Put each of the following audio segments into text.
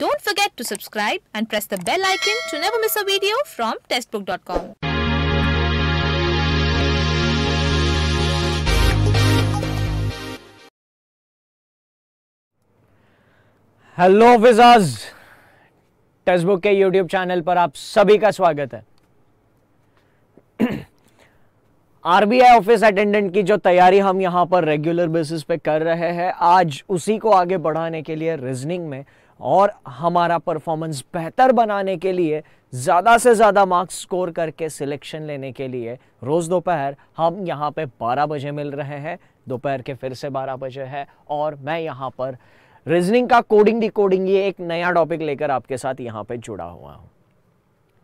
Don't forget to subscribe and press the bell icon to never miss a video from testbook.com. Hello विजाज Testbook के YouTube channel पर आप सभी का स्वागत है आरबीआई ऑफिस अटेंडेंट की जो तैयारी हम यहां पर रेगुलर बेसिस पे कर रहे हैं आज उसी को आगे बढ़ाने के लिए रीजनिंग में और हमारा परफॉर्मेंस बेहतर बनाने के लिए ज़्यादा से ज़्यादा मार्क्स स्कोर करके सिलेक्शन लेने के लिए रोज़ दोपहर हम यहाँ पे 12 बजे मिल रहे हैं दोपहर के फिर से 12 बजे है और मैं यहाँ पर रीजनिंग का कोडिंग डिकोडिंग ये एक नया टॉपिक लेकर आपके साथ यहाँ पे जुड़ा हुआ हूँ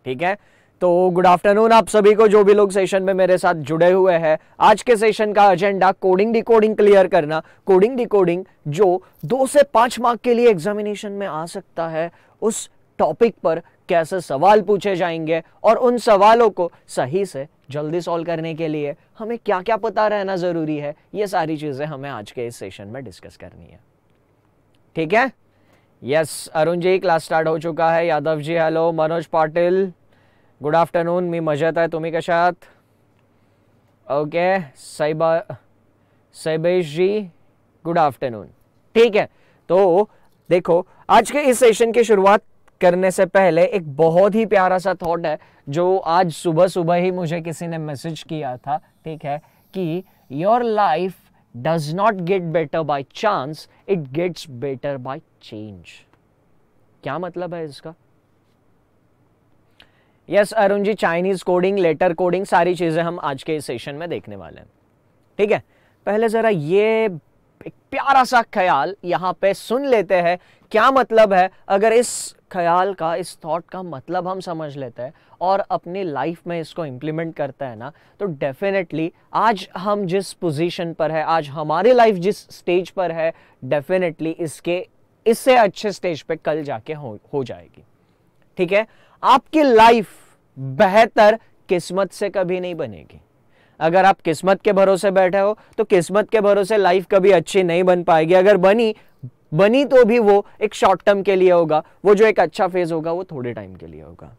ठीक है तो गुड आफ्टरनून आप सभी को जो भी लोग सेशन में मेरे साथ जुड़े हुए हैं आज के सेशन का एजेंडा कोडिंग डिकोडिंग क्लियर करना कोडिंग डिकोडिंग जो दो से पांच मार्क के लिए एग्जामिनेशन में आ सकता है उस टॉपिक पर कैसे सवाल पूछे जाएंगे और उन सवालों को सही से जल्दी सॉल्व करने के लिए हमें क्या क्या पता रहना ज़रूरी है ये सारी चीज़ें हमें आज के इस सेशन में डिस्कस करनी है ठीक है yes Arun ji class start हो चुका है Yadav ji hello Manoj Patil good afternoon मी मजेत आहे तुम्ही कशा ओके साईबा साइबेश जी गुड आफ्टरनून ठीक है तो देखो आज के इस सेशन की शुरुआत करने से पहले एक बहुत ही प्यारा सा थॉट है जो आज सुबह सुबह ही मुझे किसी ने मैसेज किया था ठीक है कि your life does not get better by chance it gets better by change क्या मतलब है इसका yes Arun ji Chinese coding letter coding सारी चीज़ें हम आज के सेशन में देखने वाले हैं ठीक है पहले ज़रा ये एक प्यारा सा ख्याल यहाँ पे सुन लेते हैं क्या मतलब है अगर इस ख्याल का इस थॉट का मतलब हम समझ लेते हैं और अपनी लाइफ में इसको इम्प्लीमेंट करते हैं ना तो डेफिनेटली आज हम जिस पोजीशन पर है आज हमारी लाइफ जिस स्टेज पर है डेफिनेटली इसके इससे अच्छे स्टेज पे कल जाके हो हो जाएगी ठीक है आपकी लाइफ बेहतर किस्मत से कभी नहीं बनेगी अगर आप किस्मत के भरोसे बैठे हो तो किस्मत के भरोसे लाइफ कभी अच्छी नहीं बन पाएगी अगर बनी बनी तो भी वो एक शॉर्ट टर्म के लिए होगा वो जो एक अच्छा फेज होगा वो थोड़े टाइम के लिए होगा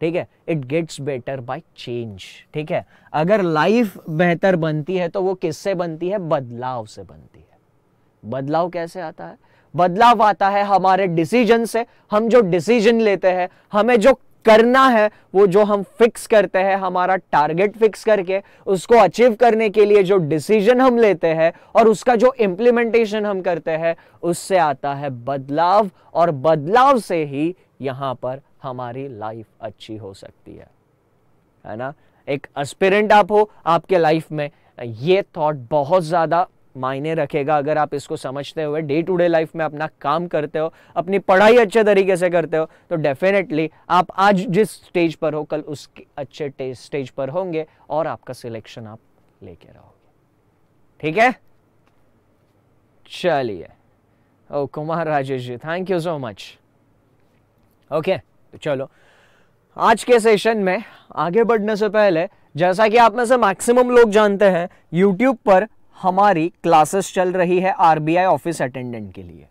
ठीक है it gets better by change ठीक है अगर लाइफ बेहतर बनती है तो वो किससे बनती है बदलाव से बनती है बदलाव कैसे आता है बदलाव आता है हमारे डिसीजन से हम जो डिसीजन लेते हैं हमें जो करना है वो जो हम फिक्स करते हैं हमारा टारगेट फिक्स करके उसको अचीव करने के लिए जो डिसीजन हम लेते हैं और उसका जो इम्प्लीमेंटेशन हम करते हैं उससे आता है बदलाव और बदलाव से ही यहाँ पर हमारी लाइफ अच्छी हो सकती है है ना एक एस्पिरेंट आप हो आपके लाइफ में ये थॉट बहुत ज़्यादा मायने रखेगा अगर आप इसको समझते हुए डे टू डे लाइफ में अपना काम करते हो अपनी पढ़ाई अच्छे तरीके से करते हो तो डेफिनेटली आप आज जिस स्टेज पर हो कल उस अच्छे स्टेज पर होंगे और आपका सिलेक्शन आप लेके रहोगे ठीक है चलिए ओ Kumar Rajesh ji thank you so much okay तो चलो आज के सेशन में आगे बढ़ने से पहले जैसा कि आप में से मैक्सिमम लोग जानते हैं यूट्यूब पर हमारी क्लासेस चल रही है आरबीआई ऑफिस अटेंडेंट के लिए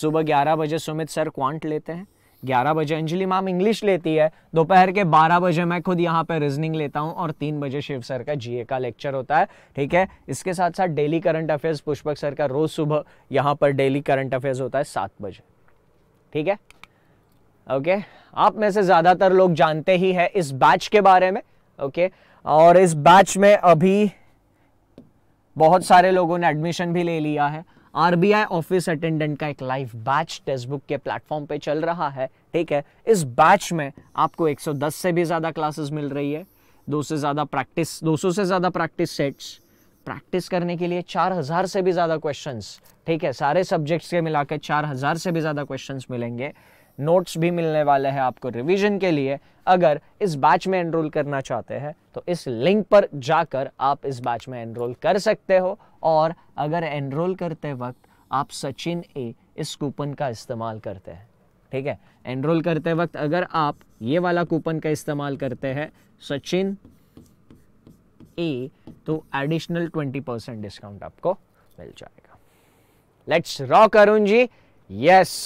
सुबह 11 बजे सुमित सर क्वांट लेते हैं 11 बजे अंजलि मैम इंग्लिश लेती है दोपहर के 12 बजे मैं खुद यहाँ पर रीजनिंग लेता हूँ और 3 बजे शिव सर का जीए का लेक्चर होता है ठीक है इसके साथ साथ daily current affairs Pushpak sir का रोज़ सुबह यहाँ पर डेली करंट अफेयर्स होता है सात बजे ठीक है ओके आप में से ज़्यादातर लोग जानते ही है इस बैच के बारे में ओके और इस बैच में अभी बहुत सारे लोगों ने एडमिशन भी ले लिया है आरबीआई ऑफिस अटेंडेंट का एक लाइव बैच टेक्स्ट बुक के प्लेटफॉर्म पे चल रहा है ठीक है इस बैच में आपको 110 से भी ज़्यादा क्लासेस मिल रही है दो से ज़्यादा प्रैक्टिस 200 से ज़्यादा प्रैक्टिस सेट्स प्रैक्टिस करने के लिए 4000 से भी ज़्यादा क्वेश्चंस ठीक है सारे सब्जेक्ट्स के मिलाकर हजार से भी ज़्यादा क्वेश्चंस मिलेंगे नोट्स भी मिलने वाले हैं आपको रिवीजन के लिए अगर इस बैच में एनरोल करना चाहते हैं तो इस लिंक पर जाकर आप इस बैच में एनरोल कर सकते हो और अगर एनरोल करते वक्त आप सचिन ए इस कूपन का इस्तेमाल करते हैं ठीक है एनरोल करते वक्त अगर आप ये वाला कूपन का इस्तेमाल करते हैं सचिन ए तो एडिशनल ट्वेंटी परसेंट डिस्काउंट आपको मिल जाएगा let's rock Arun ji yes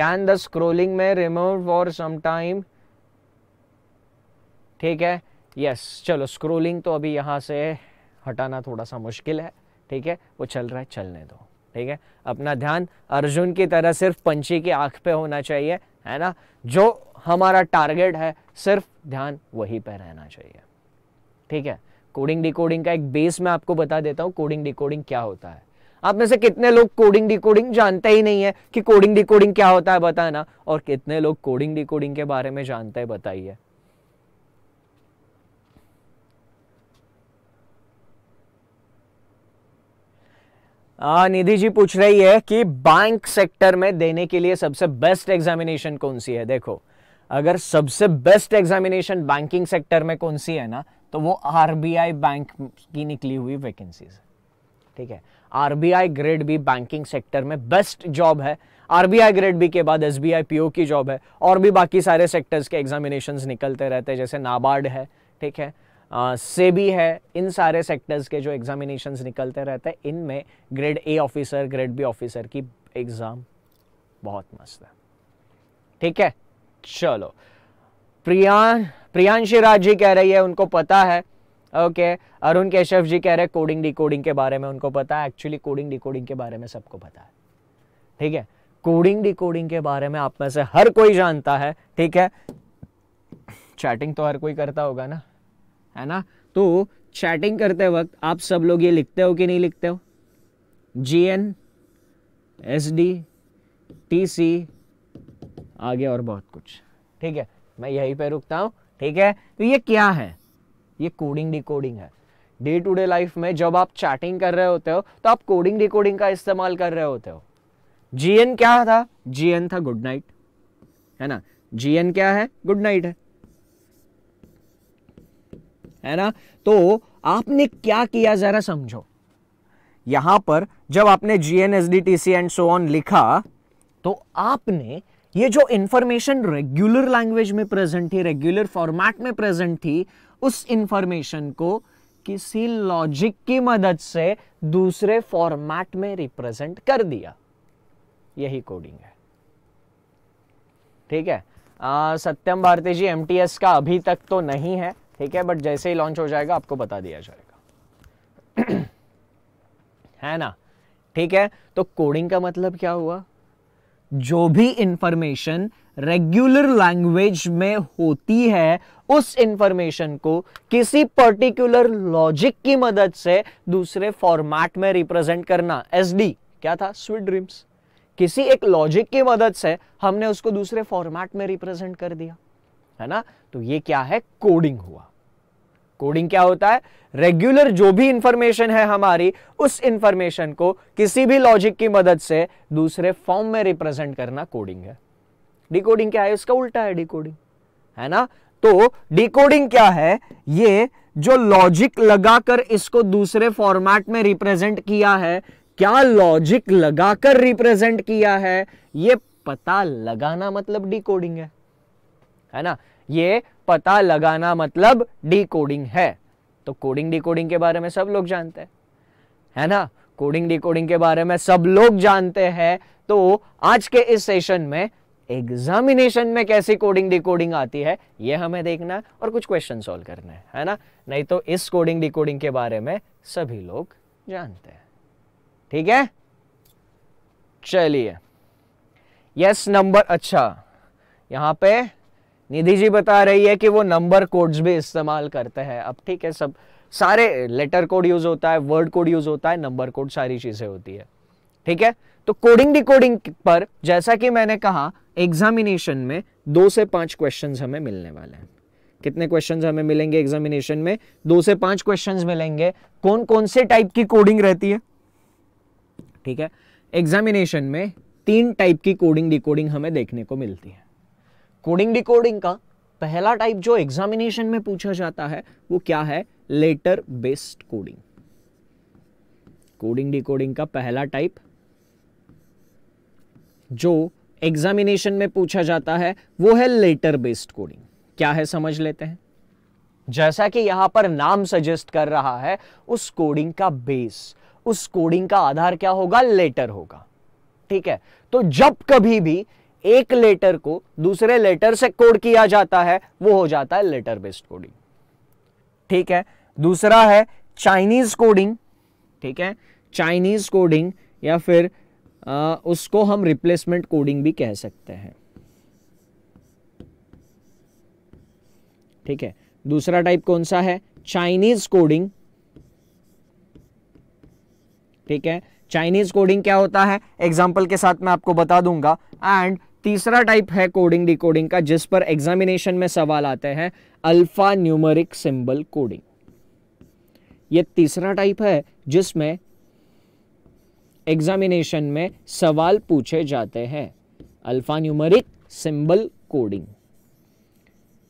can the scrolling में रिमूव फॉर सम टाइम ठीक है यस yes, चलो स्क्रोलिंग तो अभी यहाँ से हटाना थोड़ा सा मुश्किल है ठीक है वो चल रहा है चलने दो ठीक है अपना ध्यान अर्जुन की तरह सिर्फ पंछी की आंख पे होना चाहिए है ना जो हमारा टारगेट है सिर्फ ध्यान वहीं पे रहना चाहिए ठीक है कोडिंग डिकोडिंग का एक बेस मैं आपको बता देता हूँ कोडिंग डिकोडिंग क्या होता है आप में से कितने लोग कोडिंग डिकोडिंग जानते ही नहीं है कि कोडिंग डिकोडिंग क्या होता है बताना और कितने लोग कोडिंग डिकोडिंग के बारे में जानते हैं बताइए हाँ, निधि जी पूछ रही है कि बैंक सेक्टर में देने के लिए सबसे बेस्ट एग्जामिनेशन कौन सी है देखो अगर सबसे बेस्ट एग्जामिनेशन बैंकिंग सेक्टर में कौन सी है ना तो वो आरबीआई बैंक की निकली हुई वैकेंसीज ठीक है RBI grade B banking sector में बेस्ट जॉब है आरबीआई ग्रेड बी के बाद एसबीआई पीओ की जॉब है और भी बाकी सारे सेक्टर्स के एग्जामिनेशन निकलते रहते हैं जैसे नाबार्ड है ठीक है सेबी है इन सारे सेक्टर्स के जो एग्जामिनेशन निकलते रहते हैं इनमें grade A officer grade B officer की एग्ज़ाम बहुत मस्त है ठीक है चलो प्रिया प्रियांशी राज जी कह रही है उनको पता है ओके अरुण केशव जी कह रहे हैं कोडिंग डिकोडिंग के बारे में उनको पता है एक्चुअली कोडिंग डिकोडिंग के बारे में सबको पता है ठीक है कोडिंग डिकोडिंग के बारे में आप में से हर कोई जानता है ठीक है चैटिंग तो हर कोई करता होगा ना है ना तो चैटिंग करते वक्त आप सब लोग ये लिखते हो कि नहीं लिखते हो G N S D T C आगे और बहुत कुछ ठीक है मैं यहीं पे रुकता हूँ ठीक है तो ये क्या है ये कोडिंग डिकोडिंग है डे टू डे लाइफ में जब आप चैटिंग कर रहे होते हो तो आप कोडिंग डिकोडिंग का इस्तेमाल कर रहे होते हो जीएन क्या था जीएन था गुड नाइट है ना जीएन क्या है गुड नाइट है है ना तो आपने क्या किया जरा समझो यहां पर जब आपने G N S D T C and so on लिखा तो आपने ये जो इंफॉर्मेशन रेगुलर लैंग्वेज में प्रेजेंट थी रेगुलर फॉर्मेट में प्रेजेंट थी उस इंफॉर्मेशन को किसी लॉजिक की मदद से दूसरे फॉर्मेट में रिप्रेजेंट कर दिया यही कोडिंग है ठीक है आ, सत्यम भारती जी एम का अभी तक तो नहीं है ठीक है बट जैसे ही लॉन्च हो जाएगा आपको बता दिया जाएगा है ना ठीक है तो कोडिंग का मतलब क्या हुआ जो भी इंफॉर्मेशन रेगुलर लैंग्वेज में होती है उस इंफॉर्मेशन को किसी पर्टिकुलर लॉजिक की मदद से दूसरे फॉर्मेट में रिप्रेजेंट करना डी क्या था स्वीट ड्रीम्स किसी एक लॉजिक की मदद से हमने उसको दूसरे फॉर्मेट में रिप्रेजेंट कर दिया है ना तो ये क्या है कोडिंग हुआ कोडिंग क्या होता है रेगुलर जो भी इंफॉर्मेशन है हमारी उस इंफॉर्मेशन को किसी भी लॉजिक की मदद से दूसरे फॉर्म में रिप्रेजेंट करना कोडिंग है डिकोडिंग क्या है उसका उल्टा है डिकोडिंग है ना तो डिकोडिंग क्या है ये जो लॉजिक लगाकर इसको दूसरे फॉर्मेट में रिप्रेजेंट किया है क्या लॉजिक लगाकर रिप्रेजेंट किया है ये पता लगाना मतलब डिकोडिंग है है ना ये पता लगाना मतलब डिकोडिंग है तो कोडिंग डिकोडिंग के बारे में सब लोग जानते हैं है ना कोडिंग डिकोडिंग के बारे में सब लोग जानते हैं तो आज के इस सेशन में एग्जामिनेशन में कैसी कोडिंग डिकोडिंग आती है यह हमें देखना है और कुछ क्वेश्चन सॉल्व करना है है ना नहीं तो इस कोडिंग डिकोडिंग के बारे में सभी लोग जानते हैं ठीक है चलिए यस नंबर अच्छा यहां पे निधि जी बता रही है कि वो नंबर कोड्स भी इस्तेमाल करते हैं अब ठीक है सब सारे लेटर कोड यूज होता है वर्ड कोड यूज होता है नंबर कोड सारी चीजें होती है ठीक है तो कोडिंग डी पर जैसा कि मैंने कहा एग्जामिनेशन में दो से पांच क्वेश्चन हमें मिलने वाले हैं कितने क्वेश्चंस हमें मिलेंगे एग्जामिनेशन में दो से पांच क्वेश्चंस मिलेंगे कौन कौन से टाइप की कोडिंग रहती है ठीक है एग्जामिनेशन में तीन टाइप की कोडिंग डिकोडिंग हमें देखने को मिलती है कोडिंग डिकोडिंग का पहला टाइप जो एग्जामिनेशन में पूछा जाता है वो क्या है letter based coding coding decoding का पहला टाइप जो एग्जामिनेशन में पूछा जाता है वो है लेटर बेस्ड कोडिंग क्या है समझ लेते हैं जैसा कि यहां पर नाम सजेस्ट कर रहा है उस कोडिंग का बेस उस कोडिंग का आधार क्या होगा लेटर होगा ठीक है तो जब कभी भी एक लेटर को दूसरे लेटर से कोड किया जाता है वो हो जाता है लेटर बेस्ड कोडिंग ठीक है दूसरा है चाइनीज कोडिंग ठीक है चाइनीज कोडिंग या फिर आ, उसको हम रिप्लेसमेंट कोडिंग भी कह सकते हैं ठीक है दूसरा टाइप कौन सा है चाइनीज कोडिंग ठीक है चाइनीज कोडिंग क्या होता है एग्जाम्पल के साथ मैं आपको बता दूंगा एंड तीसरा टाइप है कोडिंग डिकोडिंग का जिस पर एग्जामिनेशन में सवाल आते हैं अल्फा न्यूमरिक सिंबल कोडिंग ये तीसरा टाइप है जिसमें एग्जामिनेशन में सवाल पूछे जाते हैं अल्फा न्यूमरिक सिंबल कोडिंग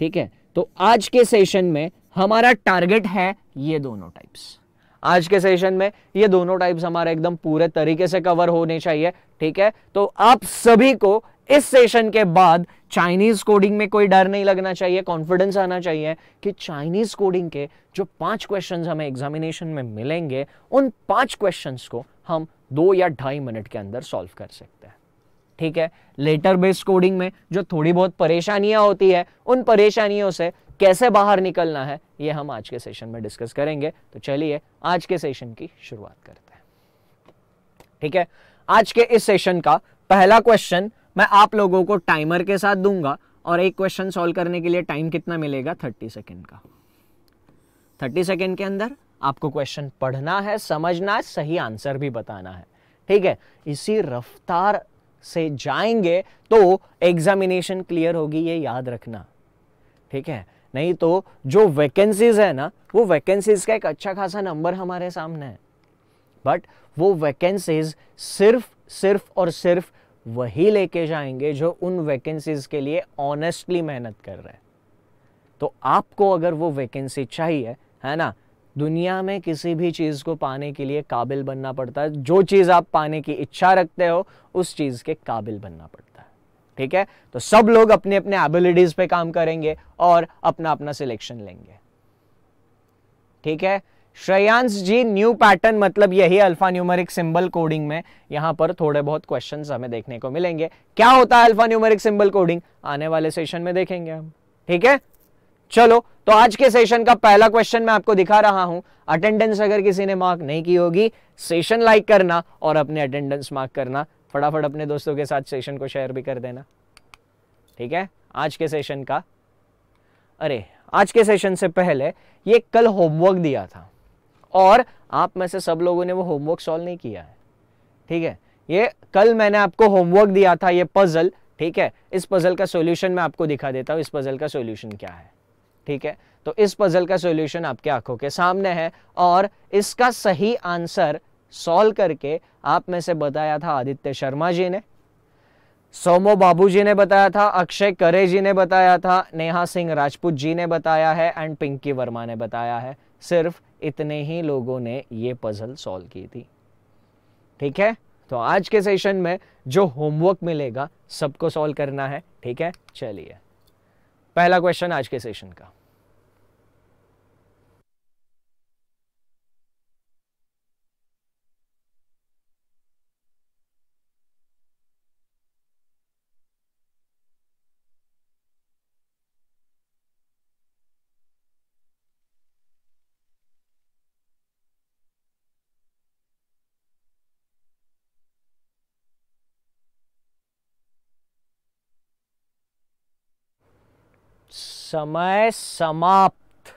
ठीक है तो आज के सेशन में हमारा टारगेट है ये दोनों टाइप्स आज के सेशन में ये दोनों टाइप्स हमारे एकदम पूरे तरीके से कवर होने चाहिए ठीक है तो आप सभी को इस सेशन के बाद चाइनीज कोडिंग में कोई डर नहीं लगना चाहिए कॉन्फिडेंस आना चाहिए कि चाइनीज कोडिंग के जो पांच क्वेश्चंस हमें एग्जामिनेशन में मिलेंगे उन पांच क्वेश्चंस को हम दो या ढाई मिनट के अंदर सॉल्व कर सकते हैं ठीक है लेटर बेस्ड कोडिंग में जो थोड़ी बहुत परेशानियां होती है उन परेशानियों से कैसे बाहर निकलना है ये हम आज के सेशन में डिस्कस करेंगे तो चलिए आज के सेशन की शुरुआत करते हैं ठीक है आज के इस सेशन का पहला क्वेश्चन मैं आप लोगों को टाइमर के साथ दूंगा और एक क्वेश्चन सॉल्व करने के लिए टाइम कितना मिलेगा थर्टी सेकेंड का थर्टी सेकेंड के अंदर आपको क्वेश्चन पढ़ना है समझना है सही आंसर भी बताना है ठीक है इसी रफ्तार से जाएंगे तो एग्जामिनेशन क्लियर होगी ये याद रखना ठीक है नहीं तो जो वैकेंसीज है ना वो वैकेंसीज का एक अच्छा खासा नंबर हमारे सामने है बट वो वैकेंसीज सिर्फ सिर्फ और सिर्फ वही लेके जाएंगे जो उन वैकेंसीज के लिए ऑनेस्टली मेहनत कर रहे हैं तो आपको अगर वो वैकेंसी चाहिए है ना दुनिया में किसी भी चीज़ को पाने के लिए काबिल बनना पड़ता है जो चीज़ आप पाने की इच्छा रखते हो उस चीज़ के काबिल बनना पड़ता है ठीक है तो सब लोग अपने अपने एबिलिटीज़ पे काम करेंगे और अपना अपना सिलेक्शन लेंगे ठीक है श्रेयांश जी न्यू पैटर्न मतलब यही अल्फा न्यूमेरिक सिंबल कोडिंग में यहां पर थोड़े बहुत क्वेश्चन हमें देखने को मिलेंगे क्या होता है अल्फा न्यूमेरिक सिंबल कोडिंग आने वाले सेशन में देखेंगे हम ठीक है चलो तो आज के सेशन का पहला क्वेश्चन मैं आपको दिखा रहा हूं अटेंडेंस अगर किसी ने मार्क नहीं की होगी सेशन लाइक करना और अपने अटेंडेंस मार्क करना फटाफट अपने दोस्तों के साथ सेशन को शेयर भी कर देना ठीक है आज के सेशन का अरे आज के सेशन से पहले ये कल होमवर्क दिया था और आप में से सब लोगों ने वो होमवर्क सॉल्व नहीं किया है ठीक है ये कल मैंने आपको होमवर्क दिया था ये पजल ठीक है इस पजल का सोल्यूशन मैं आपको दिखा देता हूँ इस पजल का सोल्यूशन क्या है ठीक है तो इस पजल का सोल्यूशन आपके आंखों के सामने है और इसका सही आंसर सॉल्व करके आप में से बताया था आदित्य शर्मा जी ने सोमो बाबू जी ने बताया था अक्षय करे जी ने बताया था नेहा सिंह राजपूत जी ने बताया है एंड पिंकी वर्मा ने बताया है सिर्फ इतने ही लोगों ने ये पजल सॉल्व की थी ठीक है तो आज के सेशन में जो होमवर्क मिलेगा सबको सॉल्व करना है ठीक है चलिए पहला क्वेश्चन आज के सेशन का समय समाप्त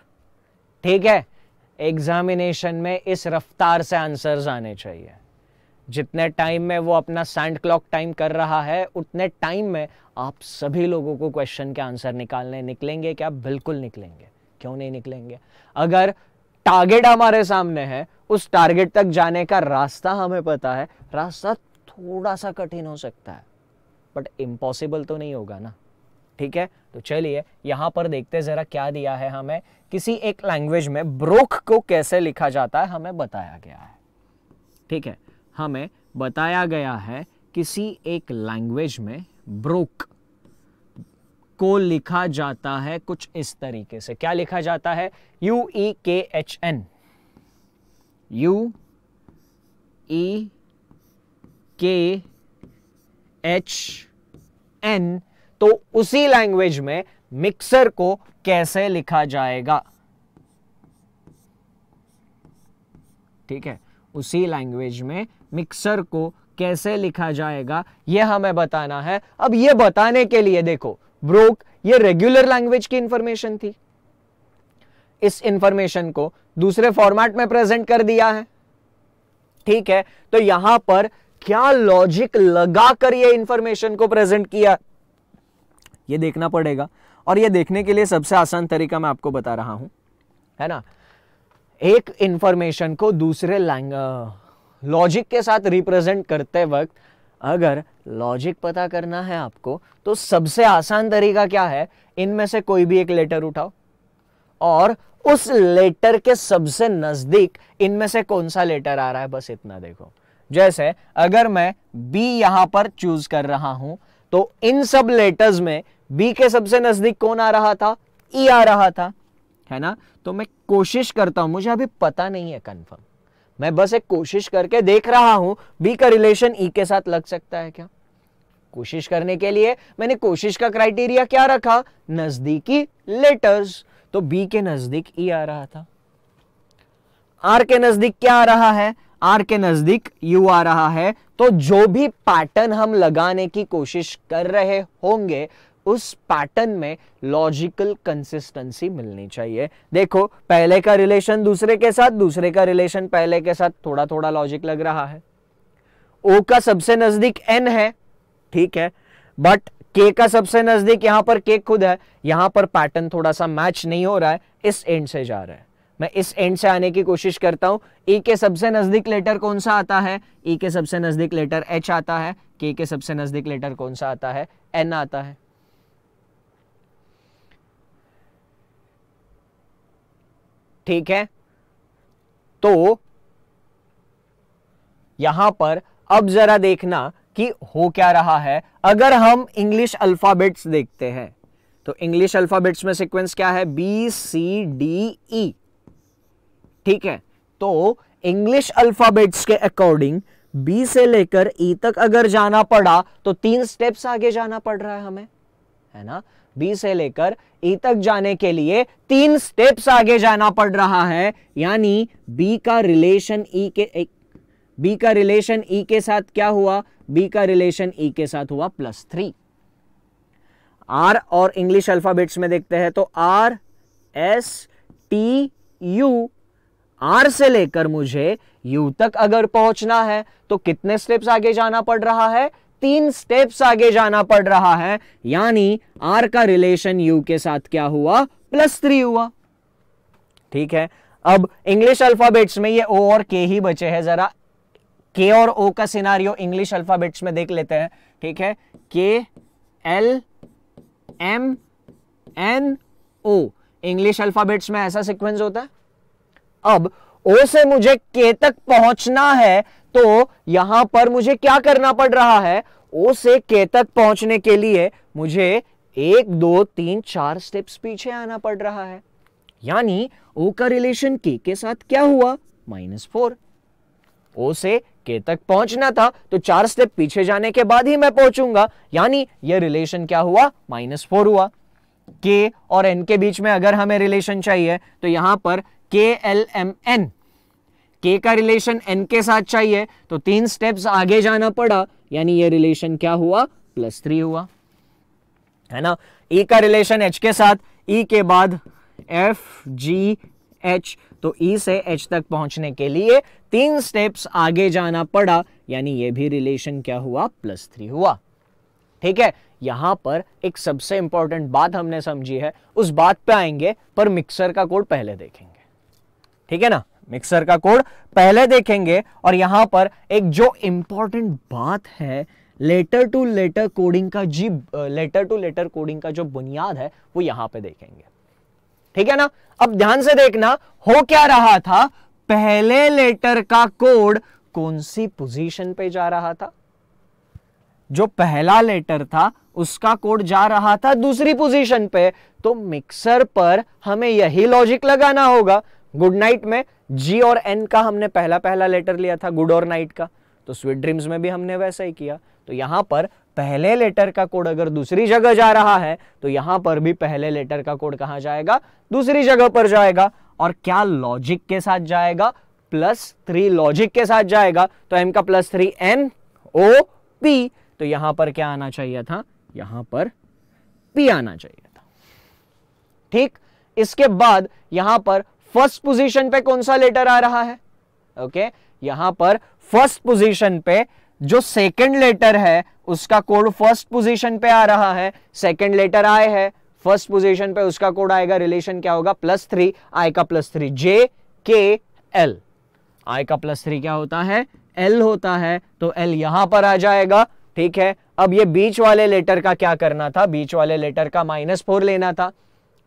ठीक है एग्जामिनेशन में इस रफ्तार से आंसर्स आने चाहिए जितने टाइम में वो अपना सैंड क्लॉक टाइम कर रहा है उतने टाइम में आप सभी लोगों को क्वेश्चन के आंसर निकालने निकलेंगे क्या बिल्कुल निकलेंगे क्यों नहीं निकलेंगे अगर टारगेट हमारे सामने है उस टारगेट तक जाने का रास्ता हमें पता है रास्ता थोड़ा सा कठिन हो सकता है बट इम्पॉसिबल तो नहीं होगा ना ठीक है तो चलिए यहाँ पर देखते ज़रा क्या दिया है हमें किसी एक लैंग्वेज में ब्रोक को कैसे लिखा जाता है हमें बताया गया है ठीक है हमें बताया गया है किसी एक लैंग्वेज में ब्रोक को लिखा जाता है कुछ इस तरीके से क्या लिखा जाता है यू ई के एच एन यू ई के एच एन तो उसी लैंग्वेज में मिक्सर को कैसे लिखा जाएगा ठीक है उसी लैंग्वेज में मिक्सर को कैसे लिखा जाएगा यह हमें बताना है अब यह बताने के लिए देखो ब्रोक ये रेगुलर लैंग्वेज की इंफॉर्मेशन थी इस इंफॉर्मेशन को दूसरे फॉर्मेट में प्रेजेंट कर दिया है ठीक है तो यहां पर क्या लॉजिक लगाकर यह इंफॉर्मेशन को प्रेजेंट किया ये देखना पड़ेगा और ये देखने के लिए सबसे आसान तरीका मैं आपको बता रहा हूँ है ना एक इंफॉर्मेशन को दूसरे लैंग लॉजिक के साथ रिप्रेजेंट करते वक्त अगर लॉजिक पता करना है आपको तो सबसे आसान तरीका क्या है इनमें से कोई भी एक लेटर उठाओ और उस लेटर के सबसे नज़दीक इनमें से कौन सा लेटर आ रहा है बस इतना देखो जैसे अगर मैं बी यहां पर चूज कर रहा हूं तो इन सब लेटर्स में बी के सबसे नजदीक कौन आ रहा था ई आ रहा था है ना तो मैं कोशिश करता हूं मुझे अभी पता नहीं है कंफर्म मैं बस एक कोशिश करके देख रहा हूं बी का रिलेशन ई के साथ लग सकता है क्या कोशिश करने के लिए मैंने कोशिश का क्राइटेरिया क्या रखा नजदीकी लेटर्स तो बी के नजदीक ई आ रहा था आर के नजदीक क्या आ रहा है आर के नजदीक यू आ रहा है तो जो भी पैटर्न हम लगाने की कोशिश कर रहे होंगे उस पैटर्न में लॉजिकल कंसिस्टेंसी मिलनी चाहिए देखो पहले का रिलेशन दूसरे के साथ दूसरे का रिलेशन पहले के साथ थोड़ा थोड़ा लॉजिक लग रहा है ओ का सबसे नजदीक एन है ठीक है बट के का सबसे नजदीक यहां पर के खुद है यहां पर पैटर्न थोड़ा सा मैच नहीं हो रहा है इस एंड से जा रहा है मैं इस एंड से आने की कोशिश करता हूं ई e के सबसे नजदीक लेटर कौन सा आता है ई e के सबसे नजदीक लेटर एच आता है के के सबसे नजदीक लेटर कौन सा आता है एन आता है ठीक है तो यहां पर अब जरा देखना कि हो क्या रहा है अगर हम इंग्लिश अल्फाबेट्स देखते हैं तो इंग्लिश अल्फाबेट्स में सीक्वेंस क्या है बी सी डी ई ठीक है तो इंग्लिश अल्फाबेट्स के अकॉर्डिंग बी से लेकर ई e तक अगर जाना पड़ा तो तीन स्टेप्स आगे जाना पड़ रहा है हमें है ना बी से लेकर ई e तक जाने के लिए तीन स्टेप्स आगे जाना पड़ रहा है यानी बी का रिलेशन ई e के बी का रिलेशन ई e के साथ क्या हुआ बी का रिलेशन ई के साथ हुआ प्लस थ्री आर और इंग्लिश अल्फाबेट्स में देखते हैं तो R S T U R से लेकर मुझे यू तक अगर पहुंचना है तो कितने स्टेप्स आगे जाना पड़ रहा है तीन स्टेप्स आगे जाना पड़ रहा है यानी आर का रिलेशन यू के साथ क्या हुआ प्लस थ्री हुआ ठीक है अब इंग्लिश अल्फाबेट्स में ये ओ और के ही बचे हैं जरा के और ओ का सिनारियो इंग्लिश अल्फाबेट्स में देख लेते हैं ठीक है K L M N O English alphabets में ऐसा सीक्वेंस होता है अब ओ से मुझे के तक पहुंचना है तो यहां पर मुझे क्या करना पड़ रहा है ओ से के तक पहुंचने के लिए मुझे एक दो तीन चार स्टेप्स पीछे आना पड़ रहा है यानी ओ का रिलेशन के के साथ क्या हुआ माइनस फोर ओ से के तक पहुंचना था तो चार स्टेप पीछे जाने के बाद ही मैं पहुंचूंगा यानी यह रिलेशन क्या हुआ माइनस फोर हुआ के और एन के बीच में अगर हमें रिलेशन चाहिए तो यहां पर के एल एम एन के का रिलेशन एन के साथ चाहिए तो तीन स्टेप्स आगे जाना पड़ा यानी ये रिलेशन क्या हुआ प्लस थ्री हुआ है ना ई e का रिलेशन एच के साथ ई e के बाद एफ जी एच तो ई e से एच तक पहुंचने के लिए तीन स्टेप्स आगे जाना पड़ा यानी ये भी रिलेशन क्या हुआ प्लस थ्री हुआ ठीक है यहां पर एक सबसे इंपॉर्टेंट बात हमने समझी है उस बात पे आएंगे पर मिक्सर का कोड पहले देखेंगे ठीक है ना मिक्सर का कोड पहले देखेंगे और यहां पर एक जो इंपॉर्टेंट बात है लेटर टू लेटर कोडिंग का जी लेटर टू लेटर कोडिंग का जो बुनियाद है वो यहां पे देखेंगे ठीक है ना अब ध्यान से देखना हो क्या रहा था पहले लेटर का कोड कौन सी पोजीशन पे जा रहा था जो पहला लेटर था उसका कोड जा रहा था दूसरी पोजीशन पे तो मिक्सर पर हमें यही लॉजिक लगाना होगा गुड नाइट में जी और एन का हमने पहला पहला लेटर लिया था गुड और नाइट का तो स्वीट ड्रीम्स में भी हमने वैसा ही किया तो यहां पर पहले लेटर का कोड अगर दूसरी जगह जा रहा है तो यहां पर भी पहले लेटर का कोड कहाँ जाएगा दूसरी जगह पर जाएगा और क्या लॉजिक के साथ जाएगा प्लस थ्री लॉजिक के साथ जाएगा तो एम का plus three N O P तो यहां पर क्या आना चाहिए था यहां पर पी आना चाहिए था ठीक इसके बाद यहां पर फर्स्ट पोजीशन पे कौन सा लेटर आ रहा है ओके okay? यहां पर फर्स्ट पोजीशन पे जो सेकंड लेटर है उसका कोड फर्स्ट पोजीशन पे आ रहा है सेकंड लेटर आए है फर्स्ट पोजीशन पे उसका कोड आएगा रिलेशन क्या होगा प्लस थ्री आई का प्लस थ्री जे के एल आई का प्लस थ्री क्या होता है एल होता है तो एल यहां पर आ जाएगा ठीक है अब ये बीच वाले लेटर का क्या करना था बीच वाले लेटर का माइनस फोर लेना था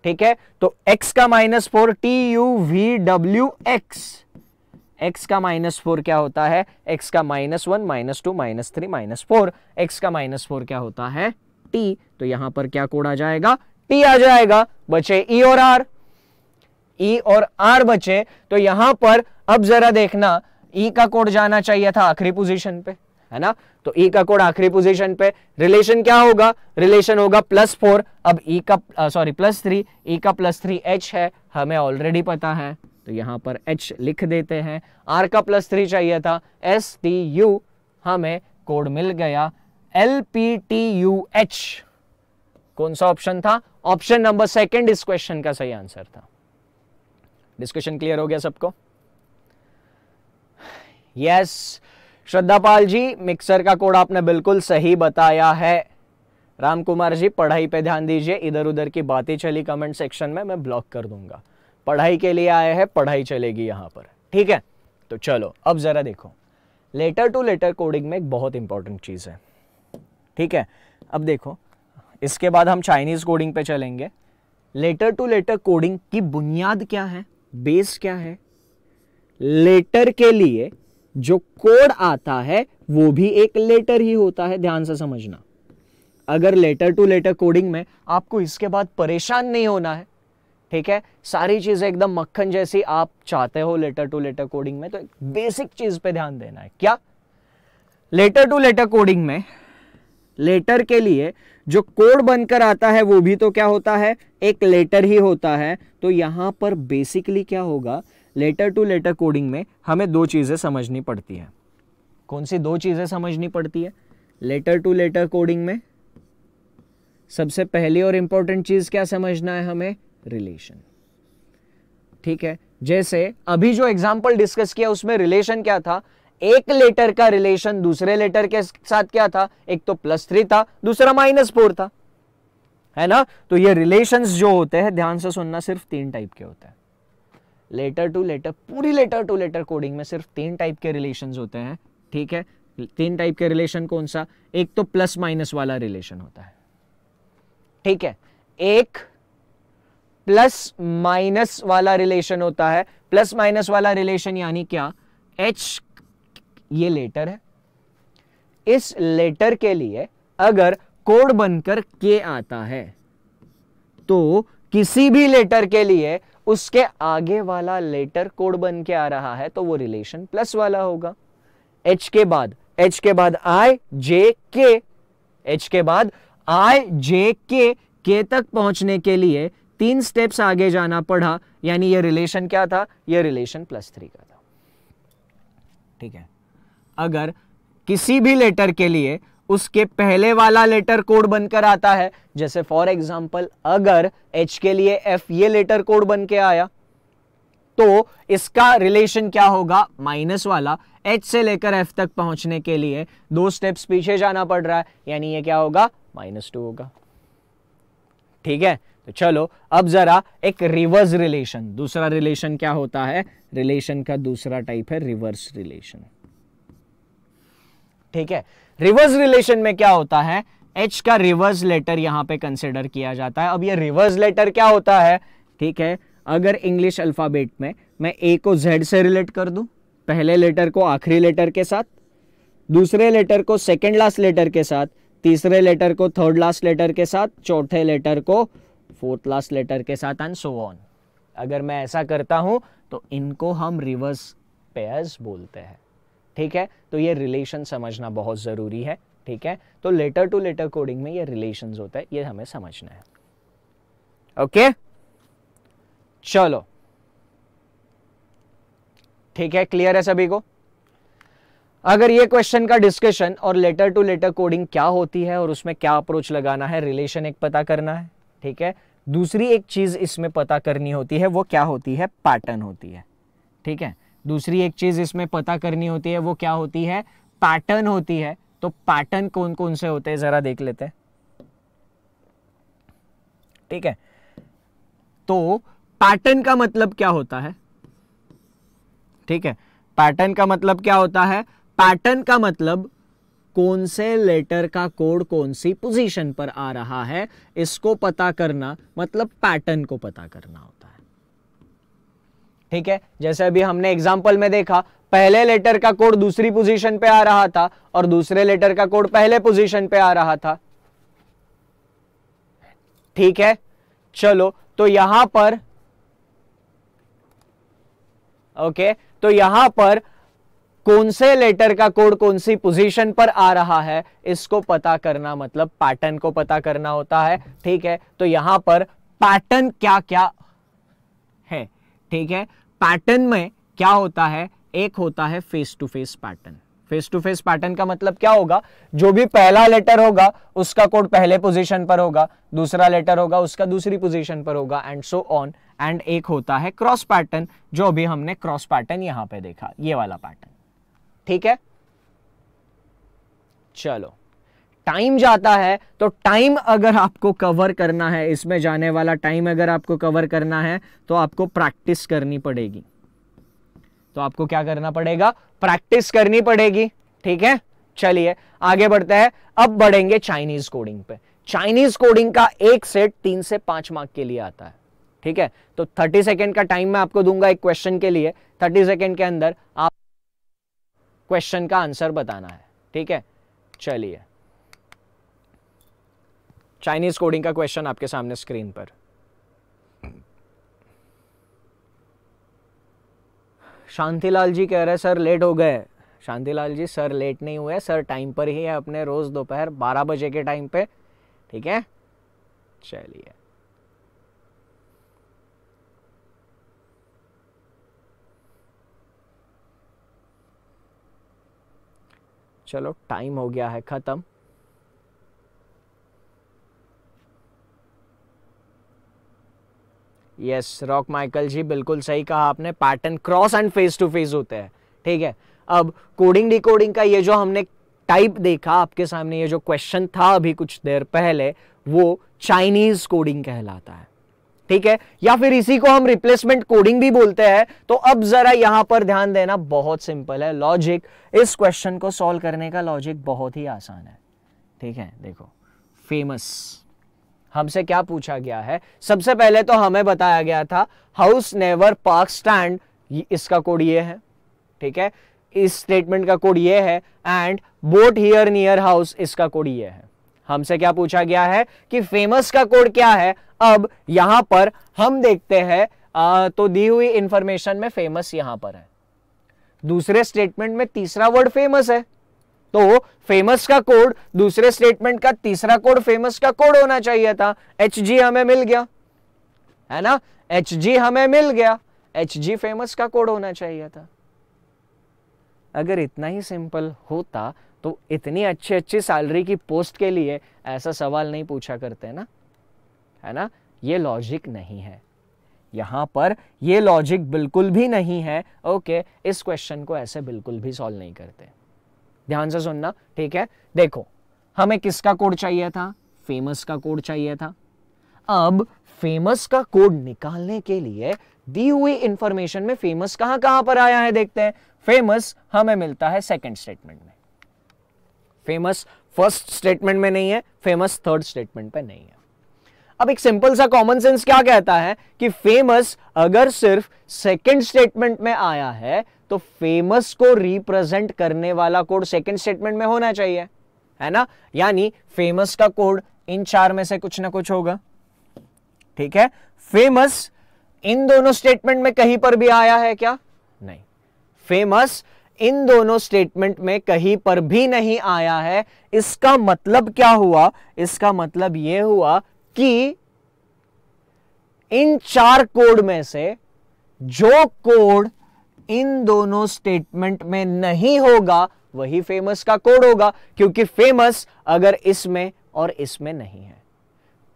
ठीक है तो x का minus four T U V W X X का माइनस फोर क्या होता है एक्स का minus one minus two minus three minus four X का माइनस फोर क्या होता है टी तो यहां पर क्या कोड आ जाएगा टी आ जाएगा बचे ई e और आर ई e और आर बचे तो यहां पर अब जरा देखना ई e का कोड जाना चाहिए था आखिरी पोजीशन पे है ना तो ई e का कोड आखिरी पोजीशन पे रिलेशन क्या होगा रिलेशन होगा प्लस फोर अब ई e का सॉरी प्लस थ्री ई का प्लस थ्री एच है हमें ऑलरेडी पता है तो यहां पर एच लिख देते हैं आर का प्लस थ्री चाहिए था एस टी यू हमें कोड मिल गया L P T U H कौन सा ऑप्शन था ऑप्शन नंबर सेकंड इस क्वेश्चन का सही आंसर था डिस्कशन क्लियर हो गया सबको yes yes, Shraddhapal ji mixer का कोड आपने बिल्कुल सही बताया है राम कुमार जी पढ़ाई पे ध्यान दीजिए इधर उधर की बातें चली कमेंट सेक्शन में मैं ब्लॉक कर दूंगा पढ़ाई के लिए आए हैं पढ़ाई चलेगी यहाँ पर ठीक है तो चलो अब ज़रा देखो लेटर टू लेटर कोडिंग में एक बहुत इंपॉर्टेंट चीज़ है ठीक है अब देखो इसके बाद हम चाइनीज़ कोडिंग पे चलेंगे लेटर टू लेटर कोडिंग की बुनियाद क्या है बेस क्या है लेटर के लिए जो कोड आता है वो भी एक लेटर ही होता है ध्यान से समझना अगर लेटर टू लेटर कोडिंग में आपको इसके बाद परेशान नहीं होना है ठीक है सारी चीज़ें एकदम मक्खन जैसी आप चाहते हो लेटर टू लेटर कोडिंग में तो एक बेसिक चीज़ पे ध्यान देना है क्या लेटर टू लेटर कोडिंग में लेटर के लिए जो कोड बनकर आता है वो भी तो क्या होता है एक लेटर ही होता है तो यहां पर बेसिकली क्या होगा लेटर टू लेटर कोडिंग में हमें दो चीज़ें समझनी पड़ती हैं कौन सी दो चीज़ें समझनी पड़ती है लेटर टू लेटर कोडिंग में सबसे पहली और इम्पोर्टेंट चीज़ क्या समझना है हमें रिलेशन ठीक है जैसे अभी जो एग्जाम्पल डिस्कस किया उसमें रिलेशन क्या था एक लेटर का रिलेशन दूसरे लेटर के साथ क्या था एक तो प्लस थ्री था दूसरा माइनस फोर था है ना तो ये रिलेशंस जो होते हैं ध्यान से सुनना सिर्फ तीन टाइप के होते हैं लेटर टू लेटर पूरी लेटर टू लेटर कोडिंग में सिर्फ तीन टाइप के रिलेशन होते हैं ठीक है तीन टाइप के रिलेशन कौन सा एक तो प्लस माइनस वाला रिलेशन होता है ठीक है एक प्लस माइनस वाला रिलेशन होता है प्लस माइनस वाला रिलेशन यानी क्या एच ये लेटर है इस लेटर के लिए अगर कोड बनकर के आता है तो किसी भी लेटर के लिए उसके आगे वाला लेटर कोड बन के आ रहा है तो वो रिलेशन प्लस वाला होगा एच के बाद एच के बाद आई जे के एच के बाद आई जे के के तक पहुंचने के लिए तीन स्टेप्स आगे जाना पड़ा यानी ये रिलेशन क्या था ये रिलेशन प्लस थ्री का था ठीक है अगर किसी भी लेटर के लिए उसके पहले वाला लेटर कोड बनकर आता है जैसे फॉर एग्जाम्पल अगर एच के लिए एफ ये लेटर कोड बन के आया तो इसका रिलेशन क्या होगा माइनस वाला एच से लेकर एफ तक पहुंचने के लिए दो स्टेप्स पीछे जाना पड़ रहा है यानी ये क्या होगा माइनस टू होगा ठीक है तो चलो अब जरा एक रिवर्स रिलेशन दूसरा रिलेशन क्या होता है रिलेशन का दूसरा टाइप है रिवर्स रिलेशन ठीक है रिवर्स रिलेशन में क्या होता है एच का रिवर्स लेटर यहां पे कंसिडर किया जाता है अब ये रिवर्स लेटर क्या होता है ठीक है अगर इंग्लिश अल्फ़ाबेट में मैं ए को जेड से रिलेट कर दू पहले लेटर को आखिरी लेटर के साथ दूसरे लेटर को सेकेंड लास्ट लेटर के साथ तीसरे लेटर को थर्ड लास्ट लेटर के साथ चौथे लेटर को फोर्थ लास्ट लेटर के साथ एंड सो ऑन अगर मैं ऐसा करता हूं तो इनको हम रिवर्स पेयर्स बोलते हैं ठीक है तो ये रिलेशन समझना बहुत ज़रूरी है ठीक है तो लेटर टू लेटर कोडिंग में ये रिलेशन होता है ये हमें समझना है ओके चलो ठीक है क्लियर है सभी को अगर ये क्वेश्चन का डिस्कशन और लेटर टू लेटर कोडिंग क्या होती है और उसमें क्या अप्रोच लगाना है रिलेशन एक पता करना है ठीक है दूसरी एक चीज इसमें पता करनी होती है वो क्या होती है पैटर्न होती है ठीक है दूसरी एक चीज़ इसमें पता करनी होती है वो क्या होती है पैटर्न होती है तो पैटर्न कौन कौन से होते हैं ज़रा देख लेते हैं ठीक है तो पैटर्न का मतलब क्या होता है ठीक है पैटर्न का मतलब क्या होता है पैटर्न का मतलब कौन से लेटर का कोड कौन सी पोजीशन पर आ रहा है इसको पता करना मतलब पैटर्न को पता करना ठीक है जैसे अभी हमने एग्जाम्पल में देखा पहले लेटर का कोड दूसरी पोजीशन पे आ रहा था और दूसरे लेटर का कोड पहले पोजीशन पे आ रहा था ठीक है चलो तो यहां पर ओके तो यहां पर कौन से लेटर का कोड कौन सी पोजीशन पर आ रहा है इसको पता करना मतलब पैटर्न को पता करना होता है ठीक है तो यहां पर पैटर्न क्या क्या है ठीक है पैटर्न में क्या होता है एक होता है face to face pattern face to face pattern का मतलब क्या होगा जो भी पहला लेटर होगा उसका कोड पहले पोजीशन पर होगा दूसरा लेटर होगा उसका दूसरी पोजीशन पर होगा एंड सो ऑन एंड एक होता है क्रॉस पैटर्न जो अभी हमने क्रॉस पैटर्न यहां पे देखा ये वाला पैटर्न ठीक है चलो टाइम जाता है तो टाइम अगर आपको कवर करना है इसमें जाने वाला टाइम अगर आपको कवर करना है तो आपको प्रैक्टिस करनी पड़ेगी तो आपको क्या करना पड़ेगा प्रैक्टिस करनी पड़ेगी ठीक है चलिए आगे बढ़ते हैं अब बढ़ेंगे चाइनीज कोडिंग पे चाइनीज कोडिंग का एक सेट तीन से पांच मार्क के लिए आता है ठीक है तो थर्टी सेकेंड का टाइम मैं आपको दूंगा एक क्वेश्चन के लिए थर्टी सेकेंड के अंदर आप क्वेश्चन का आंसर बताना है ठीक है चलिए चाइनीज कोडिंग का क्वेश्चन आपके सामने स्क्रीन पर शांतिलाल जी कह रहे सर लेट हो गए शांतिलाल जी सर लेट नहीं हुए सर टाइम पर ही है अपने रोज़ दोपहर बारह बजे के टाइम पे ठीक है चलिए चलो टाइम हो गया है ख़त्म यस रॉक माइकल जी बिल्कुल सही कहा आपने pattern cross and face to face होते हैं ठीक है अब कोडिंग डिकोडिंग का ये जो हमने टाइप देखा आपके सामने ये जो क्वेश्चन था अभी कुछ देर पहले वो चाइनीज कोडिंग कहलाता है ठीक है या फिर इसी को हम रिप्लेसमेंट कोडिंग भी बोलते हैं तो अब जरा यहां पर ध्यान देना बहुत सिंपल है लॉजिक इस क्वेश्चन को सॉल्व करने का लॉजिक बहुत ही आसान है ठीक है देखो फेमस हमसे क्या पूछा गया है सबसे पहले तो हमें बताया गया था हाउस नेवर पार्क स्टैंड इसका कोड ये है ठीक है इस स्टेटमेंट का कोड ये है and boat here near house इसका कोड ये है हमसे क्या पूछा गया है कि फेमस का कोड क्या है अब यहां पर हम देखते हैं तो दी हुई इंफॉर्मेशन में फेमस यहां पर है दूसरे स्टेटमेंट में तीसरा वर्ड फेमस है तो फेमस का कोड दूसरे स्टेटमेंट का तीसरा कोड फेमस का कोड होना चाहिए था एच जी हमें मिल गया है ना एच जी हमें मिल गया एच जी फेमस का कोड होना चाहिए था अगर इतना ही सिंपल होता तो इतनी अच्छी अच्छी सैलरी की पोस्ट के लिए ऐसा सवाल नहीं पूछा करते ना है ना ये लॉजिक नहीं है यहां पर ये लॉजिक बिल्कुल भी नहीं है ओके इस क्वेश्चन को ऐसे बिल्कुल भी सॉल्व नहीं करते ध्यान से सुनना ठीक है देखो हमें किसका कोड चाहिए था फेमस का कोड चाहिए था अब फेमस का कोड निकालने के लिए दी हुई इंफॉर्मेशन में फेमस कहां कहां पर आया है देखते हैं फेमस हमें मिलता है सेकंड स्टेटमेंट में फेमस फर्स्ट स्टेटमेंट में नहीं है फेमस थर्ड स्टेटमेंट पे नहीं है अब एक सिंपल सा कॉमन सेंस क्या कहता है कि फेमस अगर सिर्फ सेकंड स्टेटमेंट में आया है तो फेमस को रिप्रेजेंट करने वाला कोड सेकंड स्टेटमेंट में होना चाहिए है ना यानी फेमस का कोड इन चार में से कुछ ना कुछ होगा ठीक है फेमस इन दोनों स्टेटमेंट में कहीं पर भी आया है क्या नहीं फेमस इन दोनों स्टेटमेंट में कहीं पर भी नहीं आया है इसका मतलब क्या हुआ इसका मतलब यह हुआ कि इन चार कोड में से जो कोड इन दोनों स्टेटमेंट में नहीं होगा वही फेमस का कोड होगा क्योंकि फेमस अगर इसमें और इसमें नहीं है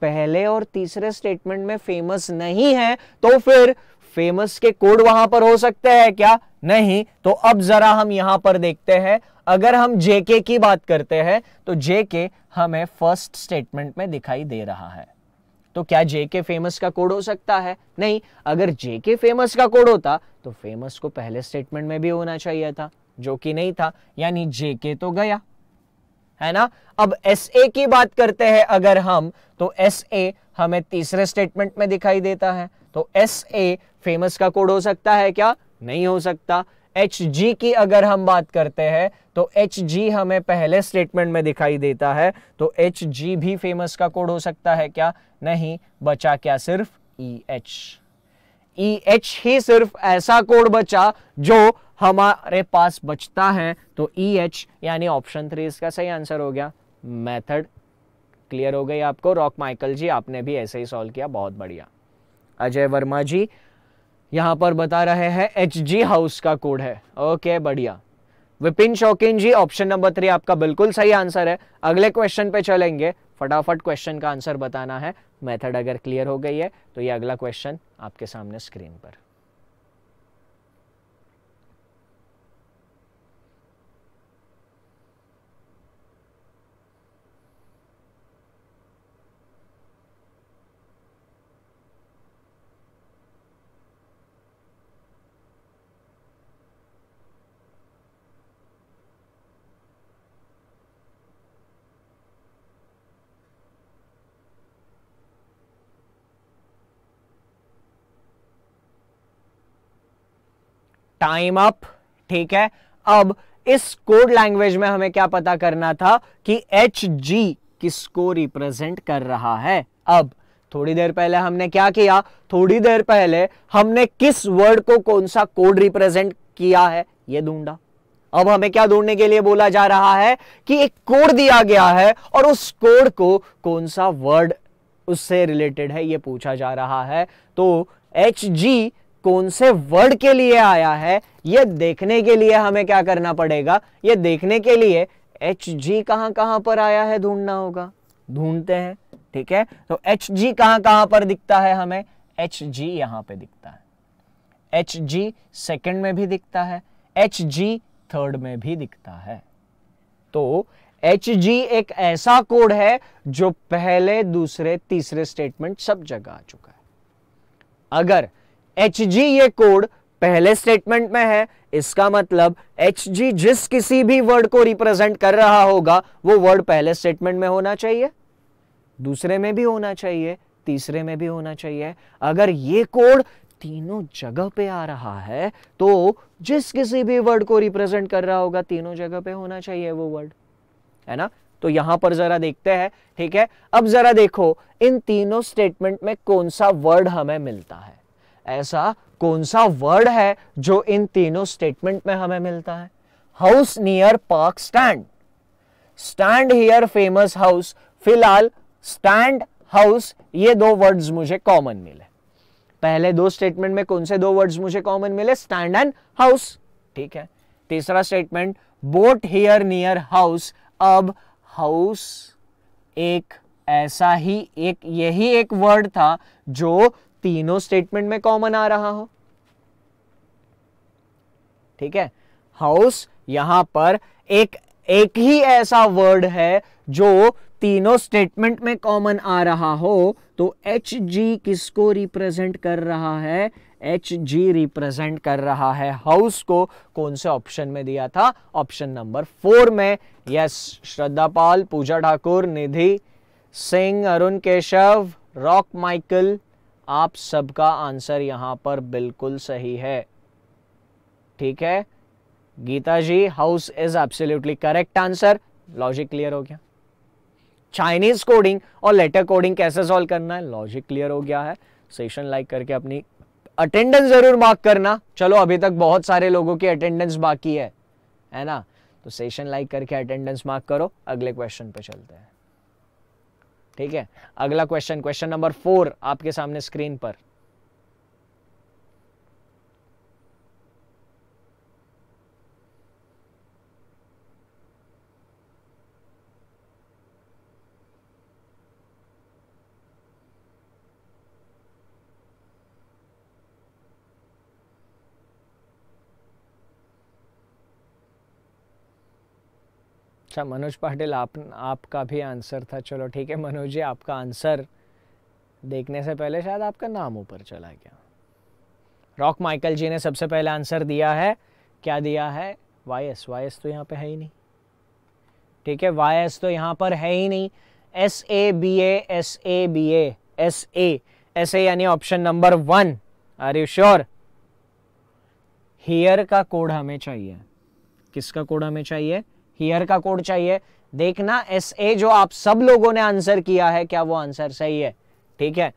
पहले और तीसरे स्टेटमेंट में फेमस नहीं है तो फिर फेमस के कोड वहां पर हो सकते हैं क्या नहीं तो अब जरा हम यहां पर देखते हैं अगर हम जेके की बात करते हैं तो जेके हमें फर्स्ट स्टेटमेंट में दिखाई दे रहा है तो क्या जेके फेमस का कोड हो सकता है नहीं अगर जेके फेमस का कोड होता तो फेमस को पहले स्टेटमेंट में भी होना चाहिए था जो कि नहीं था यानी जेके तो गया है ना अब एस ए की बात करते हैं अगर हम तो एस ए हमें तीसरे स्टेटमेंट में दिखाई देता है तो एस ए फेमस का कोड हो सकता है क्या नहीं हो सकता एच जी की अगर हम बात करते हैं तो एच जी हमें पहले स्टेटमेंट में दिखाई देता है तो एच जी भी फेमस का कोड हो सकता है क्या नहीं बचा क्या सिर्फ ई एच ई एच ही सिर्फ ऐसा कोड बचा जो हमारे पास बचता है तो ई e एच यानी ऑप्शन थ्री इसका सही आंसर हो गया मेथड क्लियर हो गई आपको रॉक माइकल जी आपने भी ऐसे ही सॉल्व किया बहुत बढ़िया अजय वर्मा जी यहाँ पर बता रहे हैं एच जी हाउस का कोड है ओके बढ़िया विपिन शौकीन जी ऑप्शन नंबर थ्री आपका बिल्कुल सही आंसर है अगले क्वेश्चन पे चलेंगे फटाफट क्वेश्चन का आंसर बताना है मेथड अगर क्लियर हो गई है तो ये अगला क्वेश्चन आपके सामने स्क्रीन पर टाइम अप ठीक है अब इस कोड लैंग्वेज में हमें क्या पता करना था कि एच जी किसको रिप्रेजेंट कर रहा है अब थोड़ी देर पहले हमने क्या किया थोड़ी देर पहले हमने किस वर्ड को कौन सा कोड रिप्रेजेंट किया है ये ढूंढा अब हमें क्या ढूंढने के लिए बोला जा रहा है कि एक कोड दिया गया है और उस कोड को कौन सा वर्ड उससे रिलेटेड है ये पूछा जा रहा है तो एच जी कौन से वर्ड के लिए आया है यह देखने के लिए हमें क्या करना पड़ेगा यह देखने के लिए एच जी कहां कहां पर आया है ढूंढना होगा ढूंढते हैं ठीक है तो एच जी कहां कहां पर दिखता है हमें एच जी यहां पर दिखता है एच जी सेकेंड में भी दिखता है एच जी थर्ड में भी दिखता है तो एच जी एक ऐसा कोड है जो पहले दूसरे तीसरे स्टेटमेंट सब जगह आ चुका है अगर एच जी ये कोड पहले स्टेटमेंट में है इसका मतलब एच जी जिस किसी भी वर्ड को रिप्रेजेंट कर रहा होगा वो वर्ड पहले स्टेटमेंट में होना चाहिए दूसरे में भी होना चाहिए तीसरे में भी होना चाहिए अगर ये कोड तीनों जगह पे आ रहा है तो जिस किसी भी वर्ड को रिप्रेजेंट कर रहा होगा तीनों जगह पे होना चाहिए वो वर्ड है ना तो यहां पर जरा देखते हैं ठीक है अब जरा देखो इन तीनों स्टेटमेंट में कौन सा वर्ड हमें मिलता है ऐसा कौन सा वर्ड है जो इन तीनों स्टेटमेंट में हमें मिलता है house near park stand stand here famous house फिलहाल स्टैंड हाउस ये दो वर्ड्स मुझे कॉमन मिले पहले दो स्टेटमेंट में कौन से दो वर्ड्स मुझे कॉमन मिले स्टैंड एंड हाउस ठीक है तीसरा statement boat here near house अब हाउस एक ऐसा ही एक यही एक वर्ड था जो तीनों स्टेटमेंट में कॉमन आ रहा हो ठीक है हाउस यहां पर एक एक ही ऐसा वर्ड है जो तीनों स्टेटमेंट में कॉमन आ रहा हो तो एच जी किसको रिप्रेजेंट कर रहा है एच जी रिप्रेजेंट कर रहा है हाउस को कौन से ऑप्शन में दिया था ऑप्शन नंबर फोर में yes Shraddha Pal Puja Thakur Nidhi Singh Arun Keshav Rock Michael आप सबका आंसर यहां पर बिल्कुल सही है ठीक है Gita ji house is absolutely correct answer logic clear हो गया चाइनीज कोडिंग और लेटर कोडिंग कैसे सॉल्व करना है लॉजिक क्लियर हो गया है सेशन लाइक करके अपनी अटेंडेंस जरूर मार्क करना चलो अभी तक बहुत सारे लोगों की अटेंडेंस बाकी है है ना तो सेशन लाइक करके अटेंडेंस मार्क करो अगले क्वेश्चन पे चलते हैं ठीक है अगला क्वेश्चन क्वेश्चन नंबर फोर आपके सामने स्क्रीन पर अच्छा मनोज पाटिल आप आपका भी आंसर था चलो ठीक है मनोज जी आपका आंसर देखने से पहले शायद आपका नाम ऊपर चला गया रॉक माइकल जी ने सबसे पहले आंसर दिया है क्या दिया है वाई एस वाई एस तो यहाँ पे है ही नहीं ठीक है वाई एस तो यहाँ पर है ही नहीं S A B A S A B A S A S A यानी option number one are you sure here का कोड हमें चाहिए किसका कोड हमें चाहिए हियर का कोड चाहिए देखना एस ए जो आप सब लोगों ने आंसर किया है क्या वो आंसर सही है ठीक है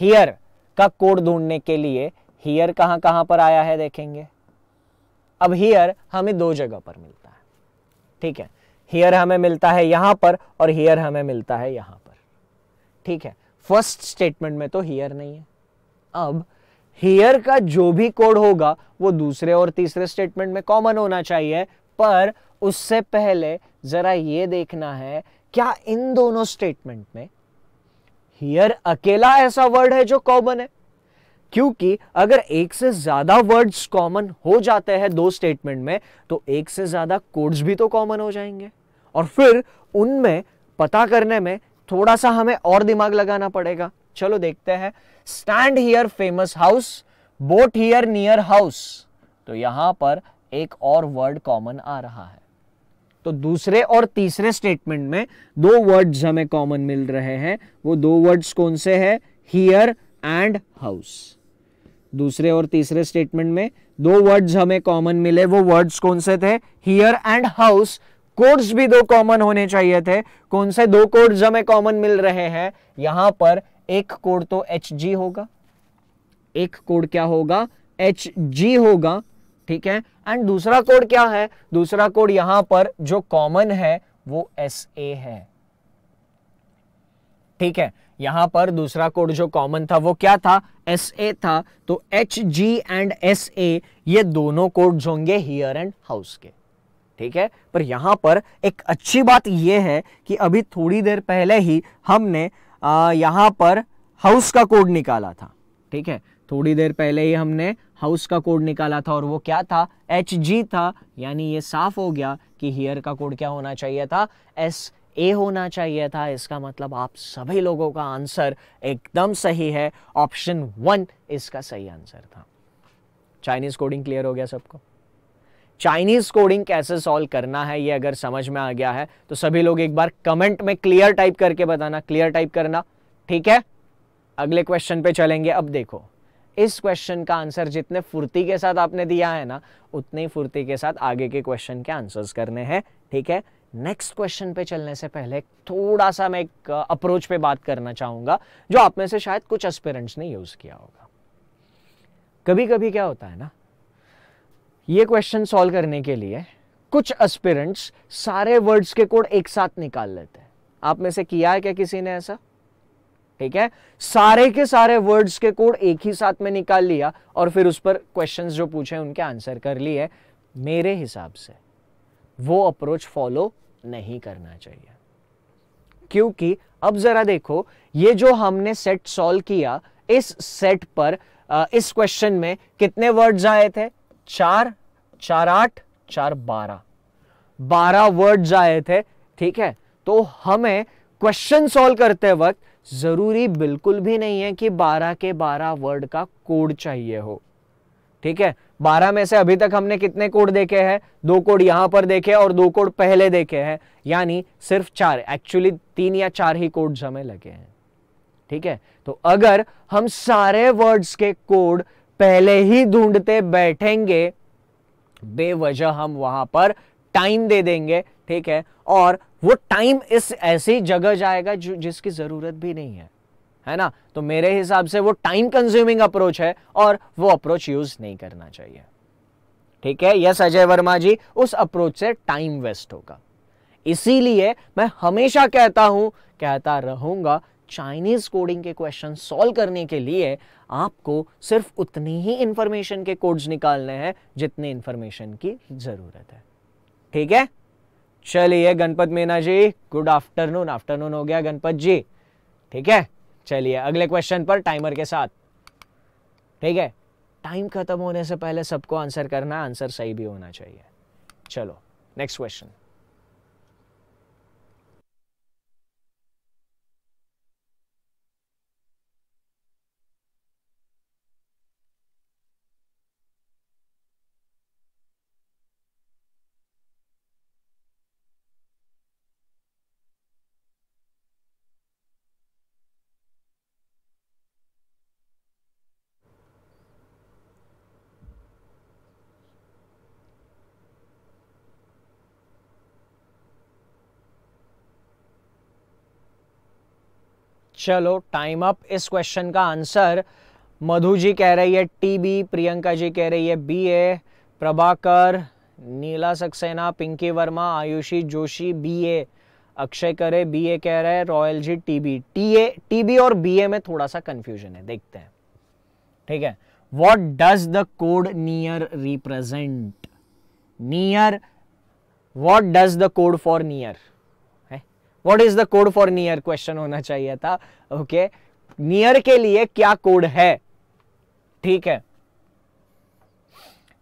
हियर का कोड ढूंढने के लिए हियर कहां कहां पर आया है देखेंगे अब हियर हमें दो जगह पर मिलता है ठीक है हियर हमें मिलता है यहां पर और हियर हमें मिलता है यहां पर ठीक है फर्स्ट स्टेटमेंट में तो हियर नहीं है अब हियर का जो भी कोड होगा वो दूसरे और तीसरे स्टेटमेंट में कॉमन होना चाहिए पर उससे पहले ज़रा ये देखना है क्या इन दोनों स्टेटमेंट में हियर अकेला ऐसा वर्ड है जो कॉमन है क्योंकि अगर एक से ज्यादा वर्ड्स कॉमन हो जाते हैं दो स्टेटमेंट में तो एक से ज्यादा कोड्स भी तो कॉमन हो जाएंगे और फिर उनमें पता करने में थोड़ा सा हमें और दिमाग लगाना पड़ेगा चलो देखते हैं stand here famous house boat here near house तो यहां पर एक और वर्ड कॉमन आ रहा है तो दूसरे और तीसरे स्टेटमेंट में दो वर्ड्स हमें कॉमन मिल रहे हैं वो दो वर्ड्स कौन से हैं हियर एंड हाउस दूसरे और तीसरे स्टेटमेंट में दो वर्ड्स हमें कॉमन मिले वो वर्ड्स कौन से थे हियर एंड हाउस कोड्स भी दो कॉमन होने चाहिए थे कौन से दो कोड्स हमें कॉमन मिल रहे हैं यहां पर एक कोड तो एच होगा एक कोड क्या होगा एच होगा ठीक है एंड दूसरा कोड क्या है दूसरा कोड यहां पर जो कॉमन है वो एस ए है ठीक है यहां पर दूसरा कोड जो कॉमन था वो क्या था एस ए था तो H G and S A ये दोनों कोड होंगे हियर एंड हाउस के ठीक है पर यहां पर एक अच्छी बात ये है कि अभी थोड़ी देर पहले ही हमने आ, यहां पर हाउस का कोड निकाला था ठीक है थोड़ी देर पहले ही हमने हाउस का कोड निकाला था और वो क्या था एच जी था यानी ये साफ हो गया कि हियर का कोड क्या होना चाहिए था एस ए होना चाहिए था इसका मतलब आप सभी लोगों का आंसर एकदम सही है ऑप्शन वन इसका सही आंसर था चाइनीज़ कोडिंग क्लियर हो गया सबको चाइनीज़ कोडिंग कैसे सॉल्व करना है ये अगर समझ में आ गया है तो सभी लोग एक बार कमेंट में क्लियर टाइप करके बताना क्लियर टाइप करना ठीक है अगले क्वेश्चन पे चलेंगे अब देखो इस क्वेश्चन का आंसर जितने फुर्ती के साथ आपने दिया है ना उतनी ही फुर्ती के साथ आगे के क्वेश्चन के आंसर्स करने हैं ठीक है नेक्स्ट क्वेश्चन पे चलने से पहले थोड़ा सा मैं एक अप्रोच पे बात करना चाहूंगा जो आप में से शायद कुछ एस्पेरेंट्स ने यूज़ किया होगा कभी कभी क्या होता है ना ये क्वेश्चन सॉल्व करने के लिए कुछ एस्पेरेंट्स सारे वर्ड्स के कोड एक साथ निकाल लेते हैं आप में से किया है क्या किसी ने ऐसा ठीक है सारे के सारे वर्ड्स के कोड एक ही साथ में निकाल लिया और फिर उस पर क्वेश्चंस जो पूछे उनके आंसर कर लिए मेरे हिसाब से वो अप्रोच फॉलो नहीं करना चाहिए क्योंकि अब जरा देखो ये जो हमने सेट सॉल्व किया इस सेट पर इस क्वेश्चन में कितने वर्ड्स आए थे चार चार आठ चार बारह बारह वर्ड्स आए थे ठीक है तो हमें क्वेश्चन सॉल्व करते वक्त ज़रूरी बिल्कुल भी नहीं है कि 12 के 12 वर्ड का कोड चाहिए हो ठीक है 12 में से अभी तक हमने कितने कोड देखे हैं दो कोड यहाँ पर देखे और दो कोड पहले देखे हैं यानी सिर्फ चार एक्चुअली तीन या चार ही कोड्स हमें लगे हैं ठीक है तो अगर हम सारे वर्ड्स के कोड पहले ही ढूंढते बैठेंगे बेवजह हम वहां पर टाइम दे देंगे ठीक है और वो टाइम इस ऐसी जगह जाएगा जो जिसकी ज़रूरत भी नहीं है है ना तो मेरे हिसाब से वो टाइम कंज्यूमिंग अप्रोच है और वो अप्रोच यूज़ नहीं करना चाहिए ठीक है यस अजय वर्मा जी उस अप्रोच से टाइम वेस्ट होगा इसीलिए मैं हमेशा कहता हूं कहता रहूंगा चाइनीज कोडिंग के क्वेश्चन सॉल्व करने के लिए आपको सिर्फ उतनी ही इंफॉर्मेशन के कोड्स निकालने हैं जितने इंफॉर्मेशन की जरूरत है ठीक है चलिए Ganpat Meena ji good afternoon afternoon हो गया गणपत जी ठीक है चलिए अगले क्वेश्चन पर टाइमर के साथ ठीक है टाइम खत्म होने से पहले सबको आंसर करना आंसर सही भी होना चाहिए चलो नेक्स्ट क्वेश्चन चलो टाइम अप इस क्वेश्चन का आंसर मधु जी कह रही है टी बी प्रियंका जी कह रही है B A Prabhakar Neela Saxena Pinky Verma Ayushi Joshi B A Akshay Kare B A कह रहे हैं Royal ji T B T A T B और बी ए में थोड़ा सा कंफ्यूजन है देखते हैं ठीक है what does the code near represent near what does the code for near what is the code for near question होना चाहिए था ओके नियर के लिए क्या कोड है ठीक है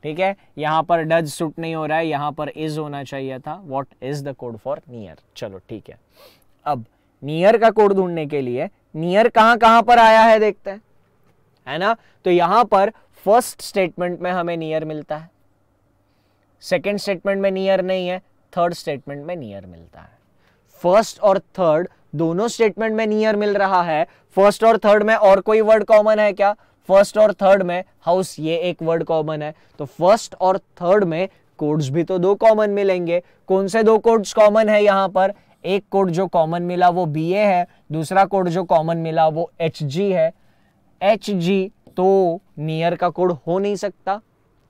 ठीक है यहां पर डज सुट नहीं हो रहा है यहां पर इज होना चाहिए था what is the code for near चलो ठीक है अब नियर का कोड ढूंढने के लिए नियर कहां कहां पर आया है देखते हैं है ना तो यहां पर फर्स्ट स्टेटमेंट में हमें नियर मिलता है सेकेंड स्टेटमेंट में नियर नहीं है थर्ड स्टेटमेंट में नियर मिलता है फर्स्ट और थर्ड दोनों स्टेटमेंट में नियर मिल रहा है फर्स्ट और थर्ड में और कोई वर्ड कॉमन है क्या फर्स्ट और थर्ड में हाउस ये एक वर्ड कॉमन है तो फर्स्ट और थर्ड में कोड्स भी तो दो कॉमन मिलेंगे कौन से दो कोड्स कॉमन है यहाँ पर एक कोड जो कॉमन मिला वो बी ए है दूसरा कोड जो कॉमन मिला वो एच जी है एच जी तो नियर का कोड हो नहीं सकता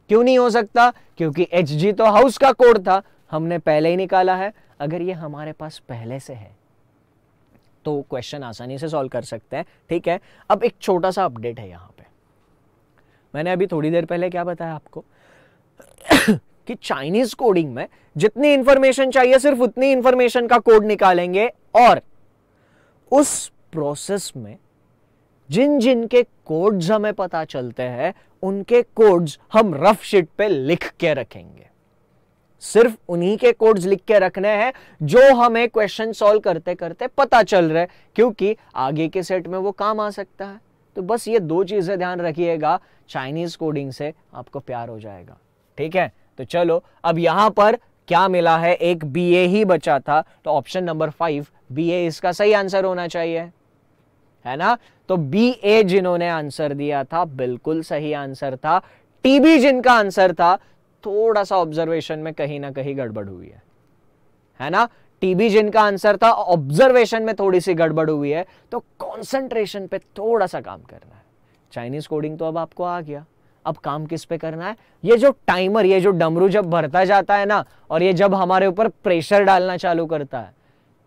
क्यों नहीं हो सकता क्योंकि एच जी तो हाउस का कोड था हमने पहले ही निकाला है अगर ये हमारे पास पहले से है तो क्वेश्चन आसानी से सॉल्व कर सकते हैं ठीक है अब एक छोटा सा अपडेट है यहाँ पे मैंने अभी थोड़ी देर पहले क्या बताया आपको कि चाइनीज कोडिंग में जितनी इंफॉर्मेशन चाहिए सिर्फ उतनी इंफॉर्मेशन का कोड निकालेंगे और उस प्रोसेस में जिन जिन के कोड्स हमें पता चलते हैं उनके कोड्स हम रफ शीट पे लिख के रखेंगे सिर्फ उन्हीं के कोड्स लिख के रखने हैं जो हमें क्वेश्चन सॉल्व करते करते पता चल रहा है क्योंकि आगे के सेट में वो काम आ सकता है तो बस ये दो चीज़ें ध्यान रखिएगा चाइनीज़ कोडिंग से आपको प्यार हो जाएगा ठीक है तो चलो अब यहां पर क्या मिला है एक बी ए ही बचा था तो option number five B A इसका सही आंसर होना चाहिए है ना तो बी ए जिन्होंने आंसर दिया था बिल्कुल सही आंसर था टीबी जिनका आंसर था थोड़ा सा ऑब्जर्वेशन में कहीं ना कहीं गड़बड़ हुई है है ना टीबी जिनका आंसर था ऑब्जर्वेशन में थोड़ी सी गड़बड़ हुई है तो कॉन्सेंट्रेशन पे थोड़ा सा काम करना है चाइनीज कोडिंग तो अब आपको आ गया अब काम किस पे करना है ये जो टाइमर ये जो डमरू जब भरता जाता है ना और ये जब हमारे ऊपर प्रेशर डालना चालू करता है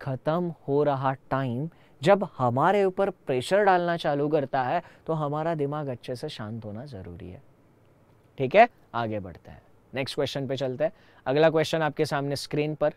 खत्म हो रहा टाइम जब हमारे ऊपर प्रेशर डालना चालू करता है तो हमारा दिमाग अच्छे से शांत होना जरूरी है ठीक है आगे बढ़ते हैं नेक्स्ट क्वेश्चन पे चलते हैं अगला क्वेश्चन आपके सामने स्क्रीन पर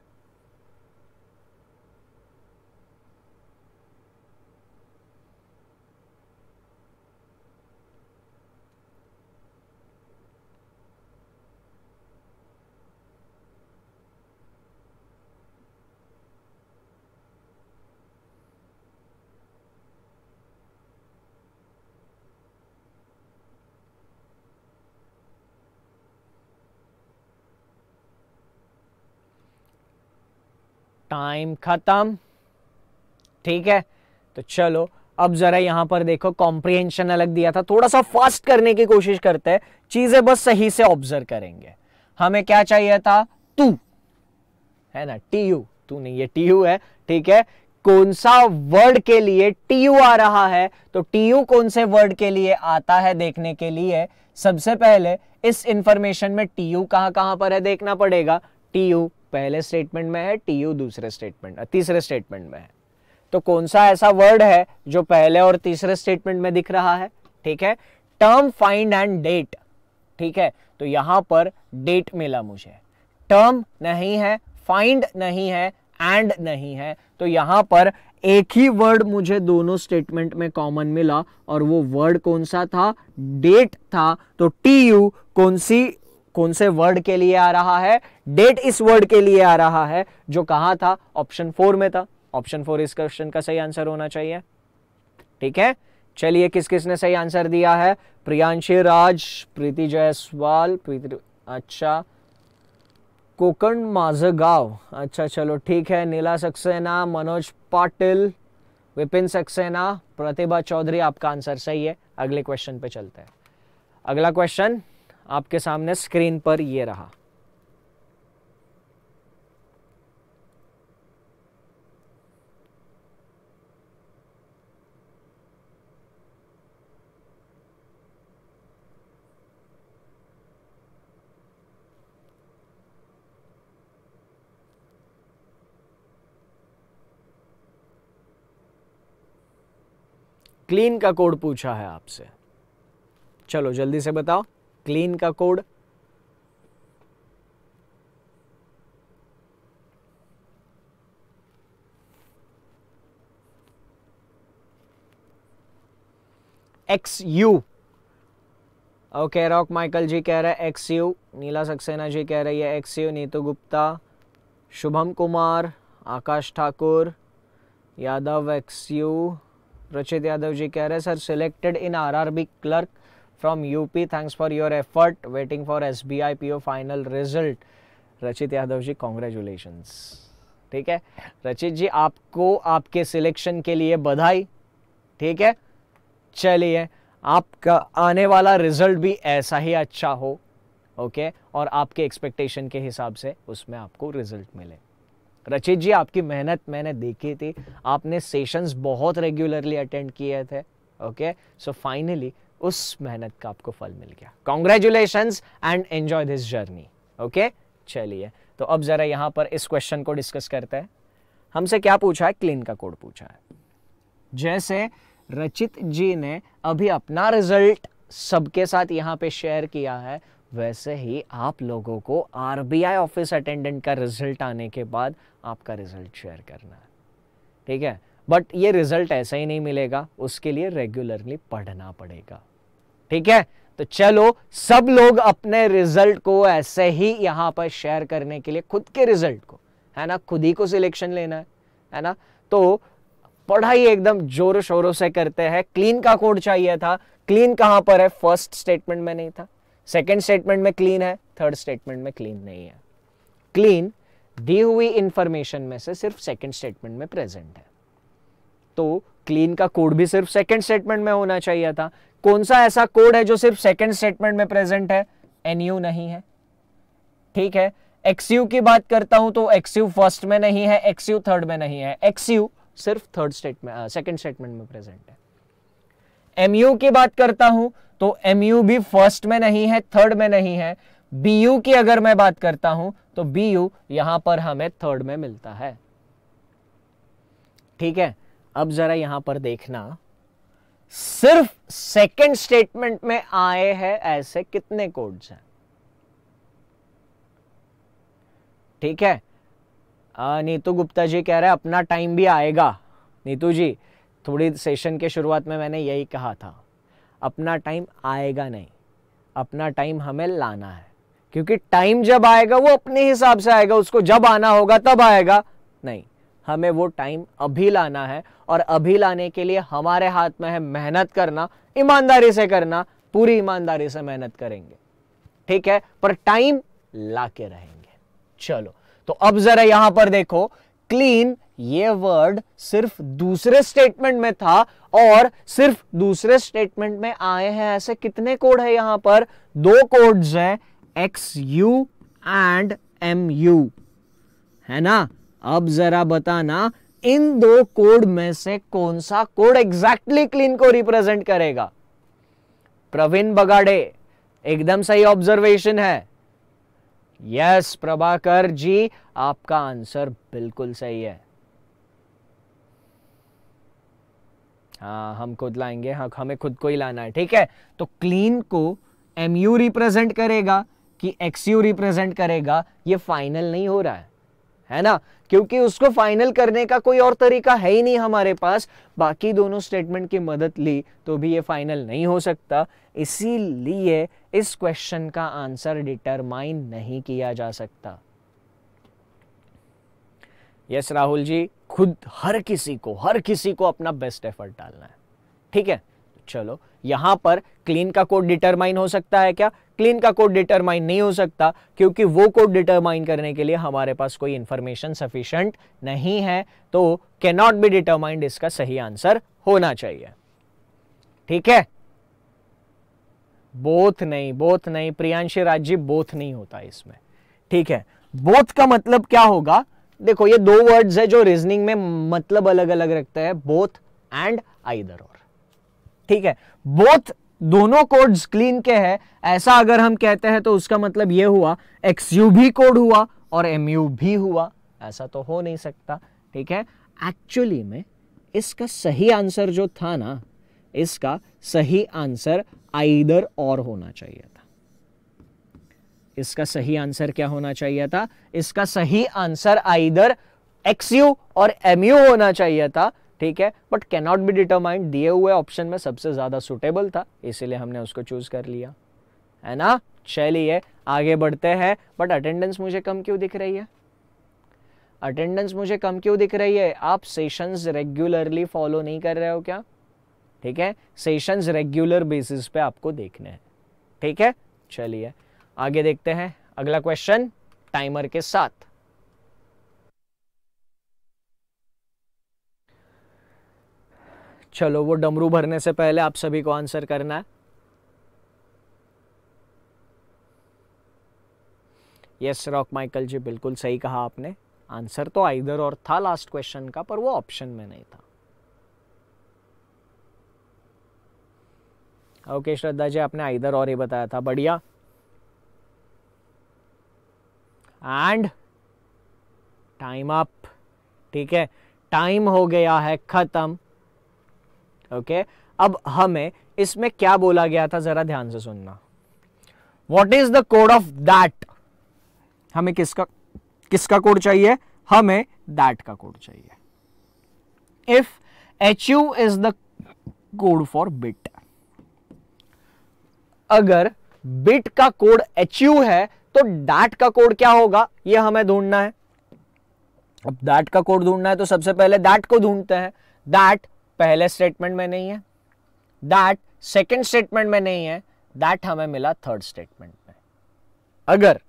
टाइम खत्म ठीक है तो चलो अब जरा यहां पर देखो कॉम्प्रिहेंशन अलग दिया था थोड़ा सा फास्ट करने की कोशिश करते हैं चीजें बस सही से ऑब्जर्व करेंगे हमें क्या चाहिए था तू है ना टी यू तू नहीं ये टी यू है ठीक है कौन सा वर्ड के लिए टी यू आ रहा है तो टी यू कौन से वर्ड के लिए आता है देखने के लिए सबसे पहले इस इंफॉर्मेशन में टी यू कहां कहां पर है देखना पड़ेगा टी यू पहले स्टेटमेंट में है टी यू दूसरे स्टेटमेंट तीसरे स्टेटमेंट में है तो कौन सा ऐसा वर्ड है जो पहले और तीसरे स्टेटमेंट में दिख रहा है ठीक है टर्म फाइंड एंड डेट ठीक है तो यहां पर डेट मिला मुझे टर्म नहीं है फाइंड नहीं है एंड नहीं है तो यहां पर एक ही वर्ड मुझे दोनों स्टेटमेंट में कॉमन मिला और वो वर्ड कौन सा था डेट था तो टी यू कौन सी कौन से वर्ड के लिए आ रहा है डेट इस वर्ड के लिए आ रहा है जो कहा था ऑप्शन फोर में था ऑप्शन फोर इस क्वेश्चन का सही आंसर होना चाहिए ठीक है चलिए किस किस ने सही आंसर दिया है प्रियांशी राज प्रीति जयसवाल प्रीति अच्छा कोकण माजगाव अच्छा चलो ठीक है नीला सक्सेना मनोज पाटिल विपिन सक्सेना प्रतिभा चौधरी आपका आंसर सही है अगले क्वेश्चन पे चलते हैं अगला क्वेश्चन आपके सामने स्क्रीन पर ये रहा क्लीन का कोड पूछा है आपसे चलो जल्दी से बताओ क्लीन का code X U okay Rock Michael ji कह रहे हैं एक्स यू नीला सक्सेना जी कह रही है X U Neetu Gupta Shubham Kumar Akash Thakur Yadav X U Rachit Yadav ji कह रहे हैं sir selected in RRB clerk from UP thanks for your effort waiting for S B I P O final result Rachit Yadav ji congratulation ठीक है रचित जी आपको आपके सिलेक्शन के लिए बधाई ठीक है चलिए आपका आने वाला रिजल्ट भी ऐसा ही अच्छा हो ओके और आपके एक्सपेक्टेशन के हिसाब से उसमें आपको रिजल्ट मिले रचित जी आपकी मेहनत मैंने देखी थी आपने सेशंस बहुत रेगुलरली अटेंड किए थे ओके सो फाइनली उस मेहनत का आपको फल मिल गया congratulation and enjoy this journey okay चलिए तो अब ज़रा यहां पर इस क्वेश्चन को डिस्कस करते हैं हमसे क्या पूछा है क्लीन का कोड पूछा है जैसे रचित जी ने अभी अपना रिजल्ट सबके साथ यहां पे शेयर किया है वैसे ही आप लोगों को आरबीआई ऑफिस अटेंडेंट का रिजल्ट आने के बाद आपका रिजल्ट शेयर करना है ठीक है बट ये रिजल्ट ऐसा ही नहीं मिलेगा उसके लिए रेगुलरली पढ़ना पड़ेगा ठीक है तो चलो सब लोग अपने रिजल्ट को ऐसे ही यहां पर शेयर करने के लिए खुद के रिजल्ट को है ना खुद ही को सिलेक्शन लेना है है ना तो पढ़ाई एकदम जोरों शोरों से करते हैं क्लीन का कोड चाहिए था क्लीन कहां पर है फर्स्ट स्टेटमेंट में नहीं था सेकंड स्टेटमेंट में क्लीन है थर्ड स्टेटमेंट में क्लीन नहीं है क्लीन दी हुई इंफॉर्मेशन में से सिर्फ सेकंड स्टेटमेंट में प्रेजेंट है तो क्लीन का कोड भी सिर्फ सेकेंड स्टेटमेंट में होना चाहिए था कौन सा ऐसा कोड है जो सिर्फ सेकेंड स्टेटमेंट में प्रेजेंट है एनयू नहीं है ठीक है एक्सयू की बात करता हूं तो एक्सयू फर्स्ट में नहीं है एक्सयू थर्ड में नहीं है एक्सयू सिर्फ थर्ड स्टेटमेंट सेकेंड स्टेटमेंट में प्रेजेंट है एमयू की बात करता हूं तो एमयू भी फर्स्ट में नहीं है थर्ड में नहीं है बीयू की अगर मैं बात करता हूं तो बीयू यहां पर हमें थर्ड में मिलता है ठीक है अब जरा यहां पर देखना सिर्फ सेकंड स्टेटमेंट में आए हैं ऐसे कितने कोड्स हैं ठीक है नीतू गुप्ता जी कह रहे हैं अपना टाइम भी आएगा नीतू जी थोड़ी सेशन के शुरुआत में मैंने यही कहा था अपना टाइम आएगा नहीं अपना टाइम हमें लाना है क्योंकि टाइम जब आएगा वो अपने हिसाब से आएगा उसको जब आना होगा तब आएगा नहीं हमें वो टाइम अभी लाना है और अभी लाने के लिए हमारे हाथ में है मेहनत करना ईमानदारी से करना पूरी ईमानदारी से मेहनत करेंगे ठीक है पर टाइम लाके रहेंगे चलो तो अब जरा यहां पर देखो क्लीन ये वर्ड सिर्फ दूसरे स्टेटमेंट में था और सिर्फ दूसरे स्टेटमेंट में आए हैं ऐसे कितने कोड है यहां पर दो कोड्स हैं X U and M U है ना अब जरा बताना इन दो कोड में से कौन सा कोड एग्जैक्टली क्लीन को रिप्रेजेंट करेगा प्रवीण बगाड़े एकदम सही ऑब्जर्वेशन है यस yes, प्रभाकर जी आपका आंसर बिल्कुल सही है हाँ हम खुद लाएंगे हाँ हमें खुद को ही लाना है ठीक है तो क्लीन को एमयू रिप्रेजेंट करेगा कि एक्स यू रिप्रेजेंट करेगा ये फाइनल नहीं हो रहा है है ना क्योंकि उसको फाइनल करने का कोई और तरीका है ही नहीं हमारे पास बाकी दोनों स्टेटमेंट की मदद ली तो भी ये फाइनल नहीं हो सकता इसीलिए इस क्वेश्चन का आंसर डिटरमाइन नहीं किया जा सकता यस राहुल जी खुद हर किसी को हर किसी को अपना बेस्ट एफर्ट डालना है ठीक है चलो यहां पर क्लीन का कोड डिटरमाइन हो सकता है क्या क्लीन का कोड डिटरमाइन नहीं हो सकता क्योंकि वो कोड डिटरमाइन करने के लिए हमारे पास कोई इंफॉर्मेशन सफिशियंट नहीं है तो कैनॉट बी डिटरमाइंड इसका सही आंसर होना चाहिए ठीक है बोथ नहीं बोथ नहीं प्रियांशी राजी बोथ नहीं होता इसमें ठीक है बोथ का मतलब क्या होगा देखो ये दो वर्ड्स है जो रीजनिंग में मतलब अलग अलग रखते हैं बोथ एंड आईदर और ठीक है बोथ दोनों कोड्स क्लीन के हैं ऐसा अगर हम कहते हैं तो उसका मतलब ये हुआ एक्स यू भी कोड हुआ और एम यू भी हुआ ऐसा तो हो नहीं सकता ठीक है एक्चुअली में इसका सही आंसर जो था ना इसका सही आंसर आइदर और होना चाहिए था इसका सही आंसर क्या होना चाहिए था इसका सही आंसर आइदर एक्स यू और एम यू होना चाहिए था ठीक है बट कैनॉट बी डिटरमाइंड दिए हुए ऑप्शन में सबसे ज़्यादा सुटेबल था इसीलिए हमने उसको चूज़ कर लिया है ना चलिए आगे बढ़ते हैं बट अटेंडेंस मुझे कम क्यों दिख रही है अटेंडेंस मुझे कम क्यों दिख रही है आप सेशंस रेगुलरली फॉलो नहीं कर रहे हो क्या ठीक है सेशंस रेगुलर बेसिस पे आपको देखने हैं ठीक है चलिए आगे देखते हैं अगला क्वेश्चन टाइमर के साथ चलो वो डमरू भरने से पहले आप सभी को आंसर करना है यस रॉक माइकल जी बिल्कुल सही कहा आपने आंसर तो आइदर और था लास्ट क्वेश्चन का पर वो ऑप्शन में नहीं था ओके श्रद्धा जी आपने आइदर और ही बताया था बढ़िया एंड टाइम अप ठीक है टाइम हो गया है ख़त्म ओके अब हमें इसमें क्या बोला गया था जरा ध्यान से सुनना what is the code of that हमें किसका किसका कोड चाहिए हमें दैट का कोड चाहिए if H U is the code for bit अगर बिट का कोड एच यू है तो डैट का कोड क्या होगा ये हमें ढूंढना है अब दैट का कोड ढूंढना है तो सबसे पहले दैट को ढूंढते हैं दैट पहले स्टेटमेंट में नहीं है दैट सेकेंड स्टेटमेंट में नहीं है दैट हमें मिला थर्ड स्टेटमेंट में अगर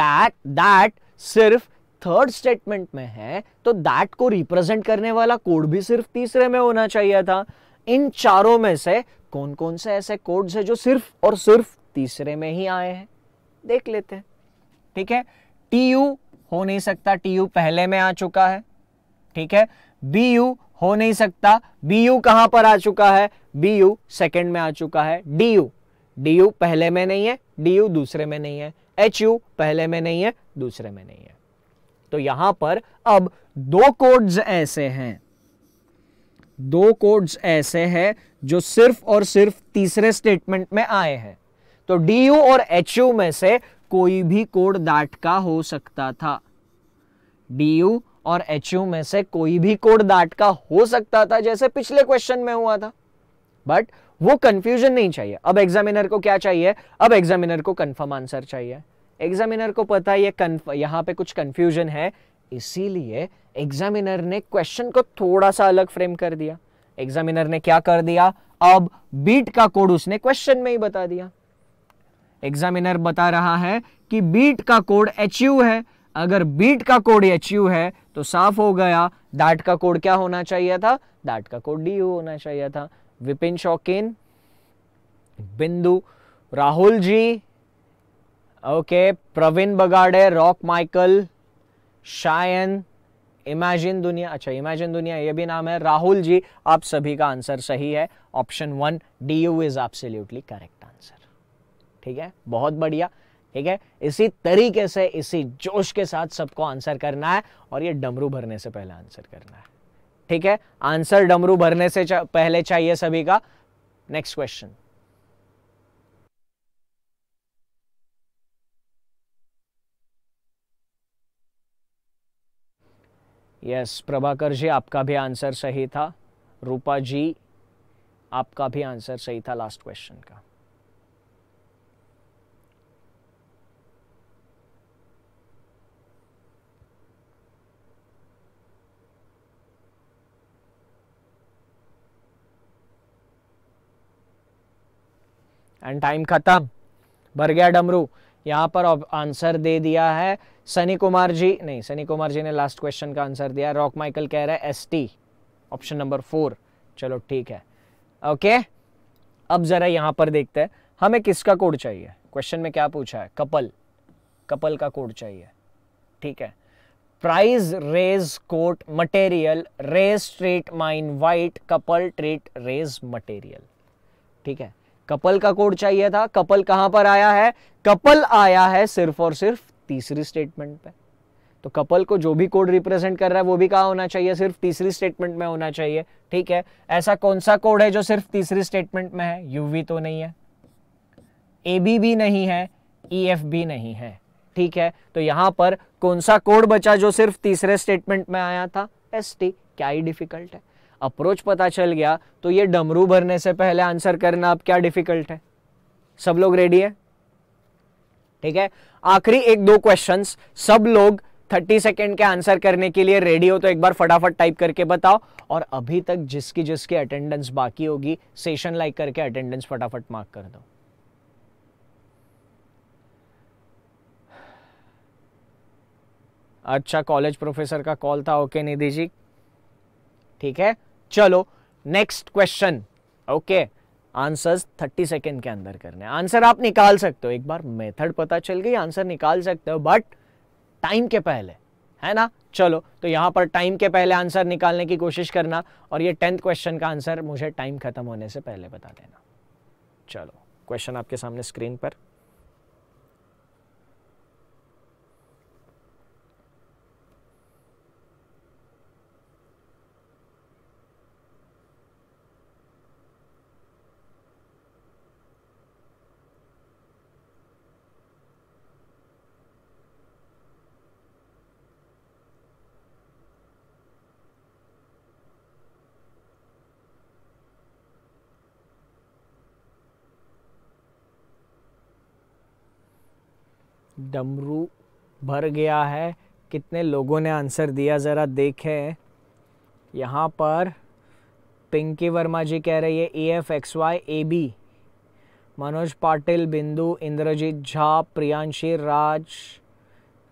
दैट दैट सिर्फ थर्ड स्टेटमेंट में है तो दैट को रिप्रेजेंट करने वाला कोड भी सिर्फ तीसरे में होना चाहिए था इन चारों में से कौन कौन से ऐसे कोड्स है जो सिर्फ और सिर्फ तीसरे में ही आए हैं देख लेते हैं ठीक है टी यू हो नहीं सकता टी यू पहले में आ चुका है ठीक है बी यू हो नहीं सकता बी यू कहां पर आ चुका है बी यू सेकेंड में आ चुका है डी यू डी यू पहले में नहीं है डी यू दूसरे में नहीं है एच यू पहले में नहीं है दूसरे में नहीं है तो यहां पर अब दो कोड्स ऐसे हैं दो कोड्स ऐसे हैं जो सिर्फ और सिर्फ तीसरे स्टेटमेंट में आए हैं तो डी यू और एच यू में से कोई भी कोड दैट का हो सकता था डी यू और एच में से कोई भी कोड दाट का हो सकता था जैसे पिछले क्वेश्चन में हुआ था बट वो कंफ्यूजन नहीं चाहिए अब एग्जामिनर को क्या चाहिए अब एग्जामिनर को कंफर्म आंसर चाहिए एग्जामिनर को पता है ये यहां पे कुछ कंफ्यूजन है इसीलिए एग्जामिनर ने क्वेश्चन को थोड़ा सा अलग फ्रेम कर दिया एग्जामिनर ने क्या कर दिया अब बीट का कोड उसने क्वेश्चन में ही बता दिया एग्जामिनर बता रहा है कि बीट का कोड एच है अगर बीट का कोड एच यू है तो साफ हो गया दैट का कोड क्या होना चाहिए था दैट का कोड डी यू होना चाहिए था Vipin Shaukeen Bindu Rahul ji okay Praveen Bagade Rock Michael Shayan imagine दुनिया अच्छा इमेजिन दुनिया ये भी नाम है राहुल जी आप सभी का आंसर सही है option one D U is absolutely correct answer ठीक है बहुत बढ़िया ठीक है इसी तरीके से इसी जोश के साथ सबको आंसर करना है और ये डमरू भरने से पहले आंसर करना है ठीक है आंसर डमरू भरने से चा, पहले चाहिए सभी का next question yes Prabhakar ji आपका भी आंसर सही था रूपा जी आपका भी आंसर सही था लास्ट क्वेश्चन का एंड टाइम ख़त्म भर गया डमरू यहाँ पर आंसर दे दिया है सनी कुमार जी नहीं सनी कुमार जी ने लास्ट क्वेश्चन का आंसर दिया रॉक माइकल कह रहा है S T option number four चलो ठीक है ओके अब ज़रा यहाँ पर देखते हैं हमें किसका कोड चाहिए क्वेश्चन में क्या पूछा है कपल कपल का कोड चाहिए ठीक है prize rays coat material rays treat mine white couple treat rays material ठीक है कपल का कोड चाहिए था कपल कहां पर आया है कपल आया है सिर्फ और सिर्फ तीसरी स्टेटमेंट पे तो कपल को जो भी कोड रिप्रेजेंट कर रहा है वो भी कहा होना चाहिए सिर्फ तीसरी स्टेटमेंट में होना चाहिए ठीक है ऐसा कौन सा कोड है जो सिर्फ तीसरी स्टेटमेंट में है यूवी तो नहीं है ए बी भी नहीं है ई e एफ भी नहीं है ठीक है तो यहां पर कौन सा कोड बचा जो सिर्फ तीसरे स्टेटमेंट में आया था एस टी क्या ही डिफिकल्ट है अप्रोच पता चल गया तो ये डमरू भरने से पहले आंसर करना आप क्या डिफिकल्ट है सब लोग रेडी है ठीक है आखिरी एक दो क्वेश्चंस सब लोग 30 सेकेंड के आंसर करने के लिए रेडी हो तो एक बार फटाफट टाइप करके बताओ और अभी तक जिसकी जिसकी अटेंडेंस बाकी होगी सेशन लाइक करके अटेंडेंस फटाफट मार्क कर दो अच्छा कॉलेज प्रोफेसर का कॉल था ओके निधि जी ठीक है चलो next question okay answers 30 second के अंदर करने आंसर आप निकाल सकते हो एक बार मेथड पता चल गई आंसर निकाल सकते हो बट टाइम के पहले है ना चलो तो यहां पर टाइम के पहले आंसर निकालने की कोशिश करना और ये टेंथ क्वेश्चन का आंसर मुझे टाइम खत्म होने से पहले बता देना चलो क्वेश्चन आपके सामने स्क्रीन पर डमरू भर गया है कितने लोगों ने आंसर दिया ज़रा देखें यहाँ पर पिंकी वर्मा जी कह रही है A F X Y A B Manoj Patil Bindu Indrajeet Jha Priyanshi Raj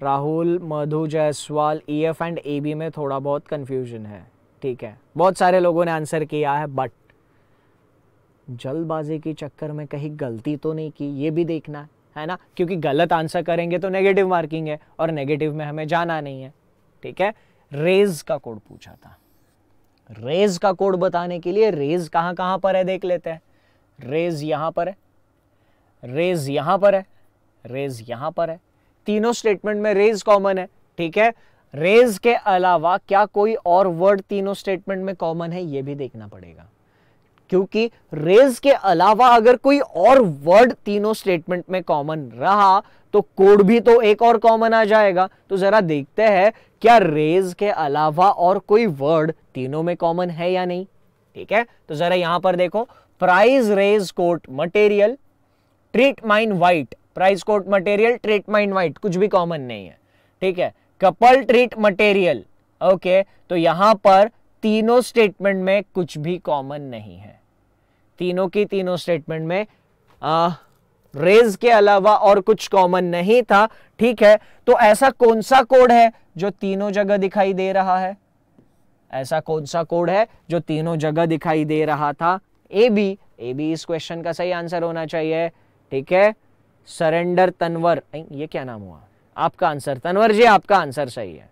Rahul Madhu Jaiswal E F and A B में थोड़ा बहुत कन्फ्यूजन है ठीक है बहुत सारे लोगों ने आंसर किया है बट जल्दबाजी के चक्कर में कहीं गलती तो नहीं की ये भी देखना है है ना क्योंकि गलत आंसर करेंगे तो नेगेटिव मार्किंग है और नेगेटिव में हमें जाना नहीं है ठीक है रेज का कोड पूछा था रेज का कोड बताने के लिए रेज कहां कहां पर है देख लेते हैं रेज यहां पर है रेज यहां पर है रेज यहां पर है तीनों स्टेटमेंट में रेज कॉमन है ठीक है रेज के अलावा क्या कोई और वर्ड तीनों स्टेटमेंट में कॉमन है यह भी देखना पड़ेगा क्योंकि रेज के अलावा अगर कोई और वर्ड तीनों स्टेटमेंट में कॉमन रहा तो कोड भी तो एक और कॉमन आ जाएगा तो जरा देखते हैं क्या रेज के अलावा और कोई वर्ड तीनों में कॉमन है या नहीं ठीक है तो जरा यहां पर देखो prize rays coat material treat mine white prize coat material treat mine white कुछ भी कॉमन नहीं है ठीक है कपल ट्रीट मटेरियल ओके तो यहां पर तीनों स्टेटमेंट में कुछ भी कॉमन नहीं है तीनों की तीनों स्टेटमेंट में आ, रेज के अलावा और कुछ कॉमन नहीं था ठीक है तो ऐसा कौन सा कोड है जो तीनों जगह दिखाई दे रहा है ऐसा कौन सा कोड है जो तीनों जगह दिखाई दे रहा था ए बी ए बी इस क्वेश्चन का सही आंसर होना चाहिए ठीक है सरेंडर तनवर ये क्या नाम हुआ आपका आंसर तनवर जी आपका आंसर सही है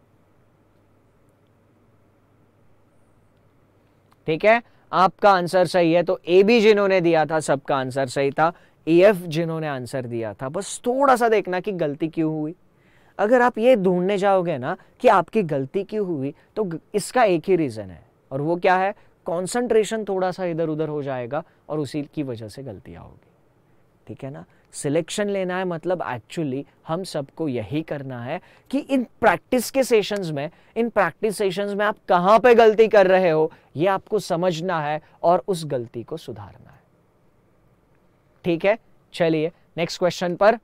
ठीक है आपका आंसर सही है तो ए बी जिन्होंने दिया था सबका आंसर सही था ए एफ जिन्होंने आंसर दिया था बस थोड़ा सा देखना कि गलती क्यों हुई अगर आप ये ढूंढने जाओगे ना कि आपकी गलती क्यों हुई तो इसका एक ही रीज़न है और वो क्या है कॉन्सेंट्रेशन थोड़ा सा इधर उधर हो जाएगा और उसी की वजह से गलतियाँ होगी ठीक है ना सिलेक्शन लेना है मतलब एक्चुअली हम सबको यही करना है कि इन प्रैक्टिस के सेशंस में इन प्रैक्टिस सेशंस में आप कहाँ पे गलती कर रहे हो ये आपको समझना है और उस गलती को सुधारना है ठीक है चलिए नेक्स्ट क्वेश्चन पर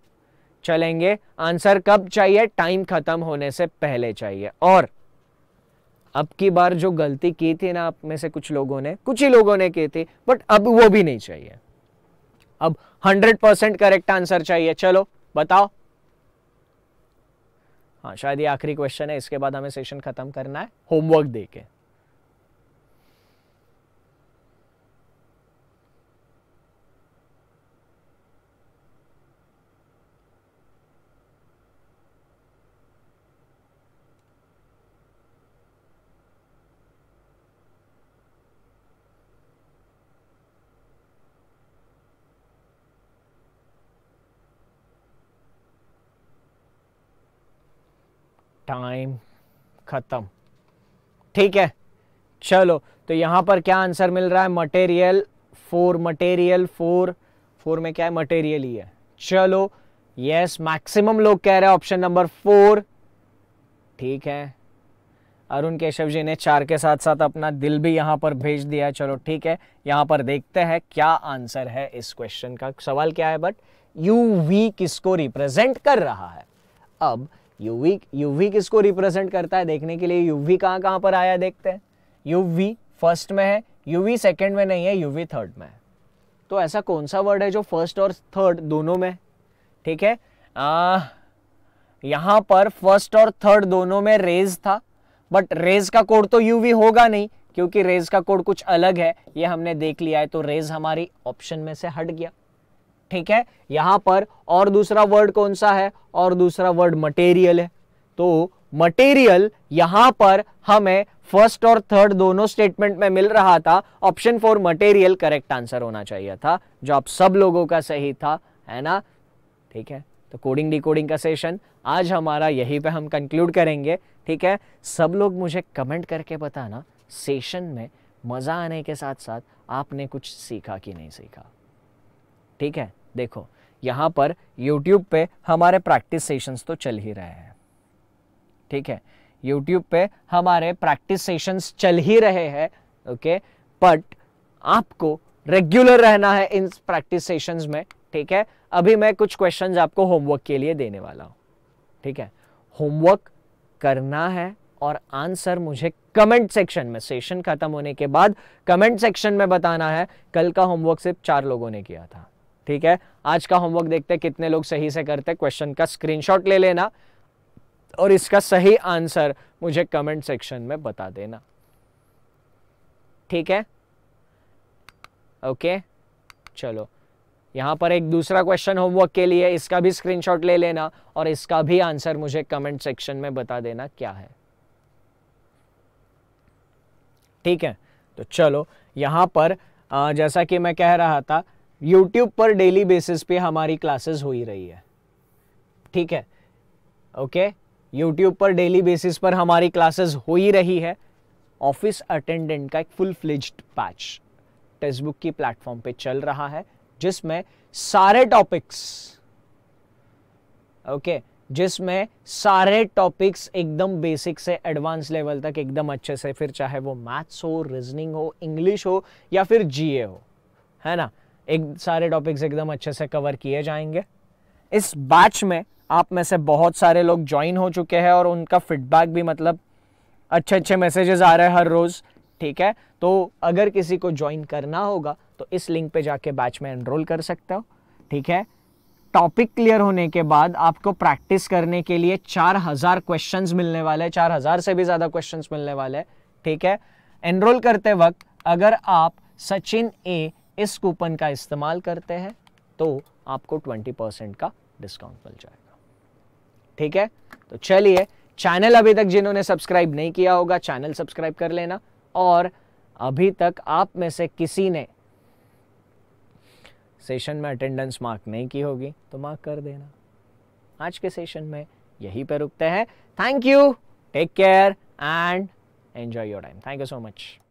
चलेंगे आंसर कब चाहिए टाइम खत्म होने से पहले चाहिए और अब की बार जो गलती की थी ना आप में से कुछ लोगों ने कुछ ही लोगों ने की थी बट अब वो भी नहीं चाहिए अब 100 परसेंट करेक्ट आंसर चाहिए चलो बताओ हाँ शायद ये आखिरी क्वेश्चन है इसके बाद हमें सेशन खत्म करना है होमवर्क दे के टाइम ख़त्म ठीक है चलो तो यहां पर क्या आंसर मिल रहा है material four material four four में क्या है मटेरियल ही है चलो यस मैक्सिमम लोग कह रहे हैं ऑप्शन नंबर फोर ठीक है अरुण केशव जी ने चार के साथ साथ अपना दिल भी यहां पर भेज दिया चलो ठीक है यहां पर देखते हैं क्या आंसर है इस क्वेश्चन का सवाल क्या है बट यू वी किसको रिप्रेजेंट कर रहा है अब यूवी यूवी किसको रिप्रेजेंट करता है देखने के लिए यूवी कहाँ कहाँ पर आया देखते हैं यूवी फर्स्ट में है यूवी सेकंड में नहीं है यूवी थर्ड में है तो ऐसा कौन सा वर्ड है जो फर्स्ट और थर्ड दोनों में ठीक है आ, यहाँ पर फर्स्ट और थर्ड दोनों में रेज था बट रेज का कोड तो यूवी होगा नहीं क्योंकि रेज का कोड कुछ अलग है ये हमने देख लिया है तो रेज हमारी ऑप्शन में से हट गया ठीक है यहाँ पर और दूसरा वर्ड कौन सा है और दूसरा वर्ड मटेरियल है तो मटेरियल यहां पर हमें फर्स्ट और थर्ड दोनों स्टेटमेंट में मिल रहा था option four material correct answer होना चाहिए था जो आप सब लोगों का सही था है ना ठीक है तो कोडिंग डिकोडिंग का सेशन आज हमारा यहीं पे हम कंक्लूड करेंगे ठीक है सब लोग मुझे कमेंट करके बताना सेशन में मज़ा आने के साथ साथ आपने कुछ सीखा कि नहीं सीखा ठीक है देखो यहां पर यूट्यूब पे हमारे प्रैक्टिस सेशंस तो चल ही रहे हैं ठीक है यूट्यूब पे हमारे प्रैक्टिस सेशंस चल ही रहे हैं ओके बट आपको रेगुलर रहना है इन प्रैक्टिस सेशंस में ठीक है अभी मैं कुछ क्वेश्चंस आपको होमवर्क के लिए देने वाला हूं ठीक है होमवर्क करना है और आंसर मुझे कमेंट सेक्शन में सेशन खत्म होने के बाद कमेंट सेक्शन में बताना है कल का होमवर्क सिर्फ चार लोगों ने किया था ठीक है आज का होमवर्क देखते हैं कितने लोग सही से करते हैं क्वेश्चन का स्क्रीनशॉट ले लेना और इसका सही आंसर मुझे कमेंट सेक्शन में बता देना ठीक है ओके चलो यहां पर एक दूसरा क्वेश्चन होमवर्क के लिए इसका भी स्क्रीनशॉट ले लेना और इसका भी आंसर मुझे कमेंट सेक्शन में बता देना क्या है ठीक है तो चलो यहां पर जैसा कि मैं कह रहा था यूट्यूब पर डेली बेसिस पे हमारी क्लासेस हो ही रही है ठीक है ओके यूट्यूब पर डेली बेसिस पर हमारी क्लासेस हो ही रही है ऑफिस अटेंडेंट का एक फुल फ्लिज्ड पैच टेक्सबुक की प्लेटफॉर्म पे चल रहा है जिसमें सारे टॉपिक्स ओके okay, जिसमें सारे टॉपिक्स एकदम बेसिक से एडवांस लेवल तक एकदम अच्छे से फिर चाहे वो मैथ्स हो रीजनिंग हो इंग्लिश हो या फिर जीए हो है ना एक सारे टॉपिक्स एकदम अच्छे से कवर किए जाएंगे इस बैच में आप में से बहुत सारे लोग ज्वाइन हो चुके हैं और उनका फीडबैक भी मतलब अच्छे अच्छे मैसेजेस आ रहे हैं हर रोज़ ठीक है तो अगर किसी को ज्वाइन करना होगा तो इस लिंक पे जाके बैच में एनरोल कर सकते हो ठीक है टॉपिक क्लियर होने के बाद आपको प्रैक्टिस करने के लिए चार हज़ार क्वेश्चन मिलने वाले हैं चार हज़ार से भी ज़्यादा क्वेश्चन मिलने वाले हैं ठीक है एनरोल करते वक्त अगर आप सचिन ए इस कूपन का इस्तेमाल करते हैं तो आपको 20 परसेंट का डिस्काउंट मिल जाएगा ठीक है तो चलिए चैनल अभी तक जिन्होंने सब्सक्राइब नहीं किया होगा चैनल सब्सक्राइब कर लेना और अभी तक आप में से किसी ने सेशन में अटेंडेंस मार्क नहीं की होगी तो मार्क कर देना आज के सेशन में यही पे रुकते हैं thank you take care and enjoy your time thank you so much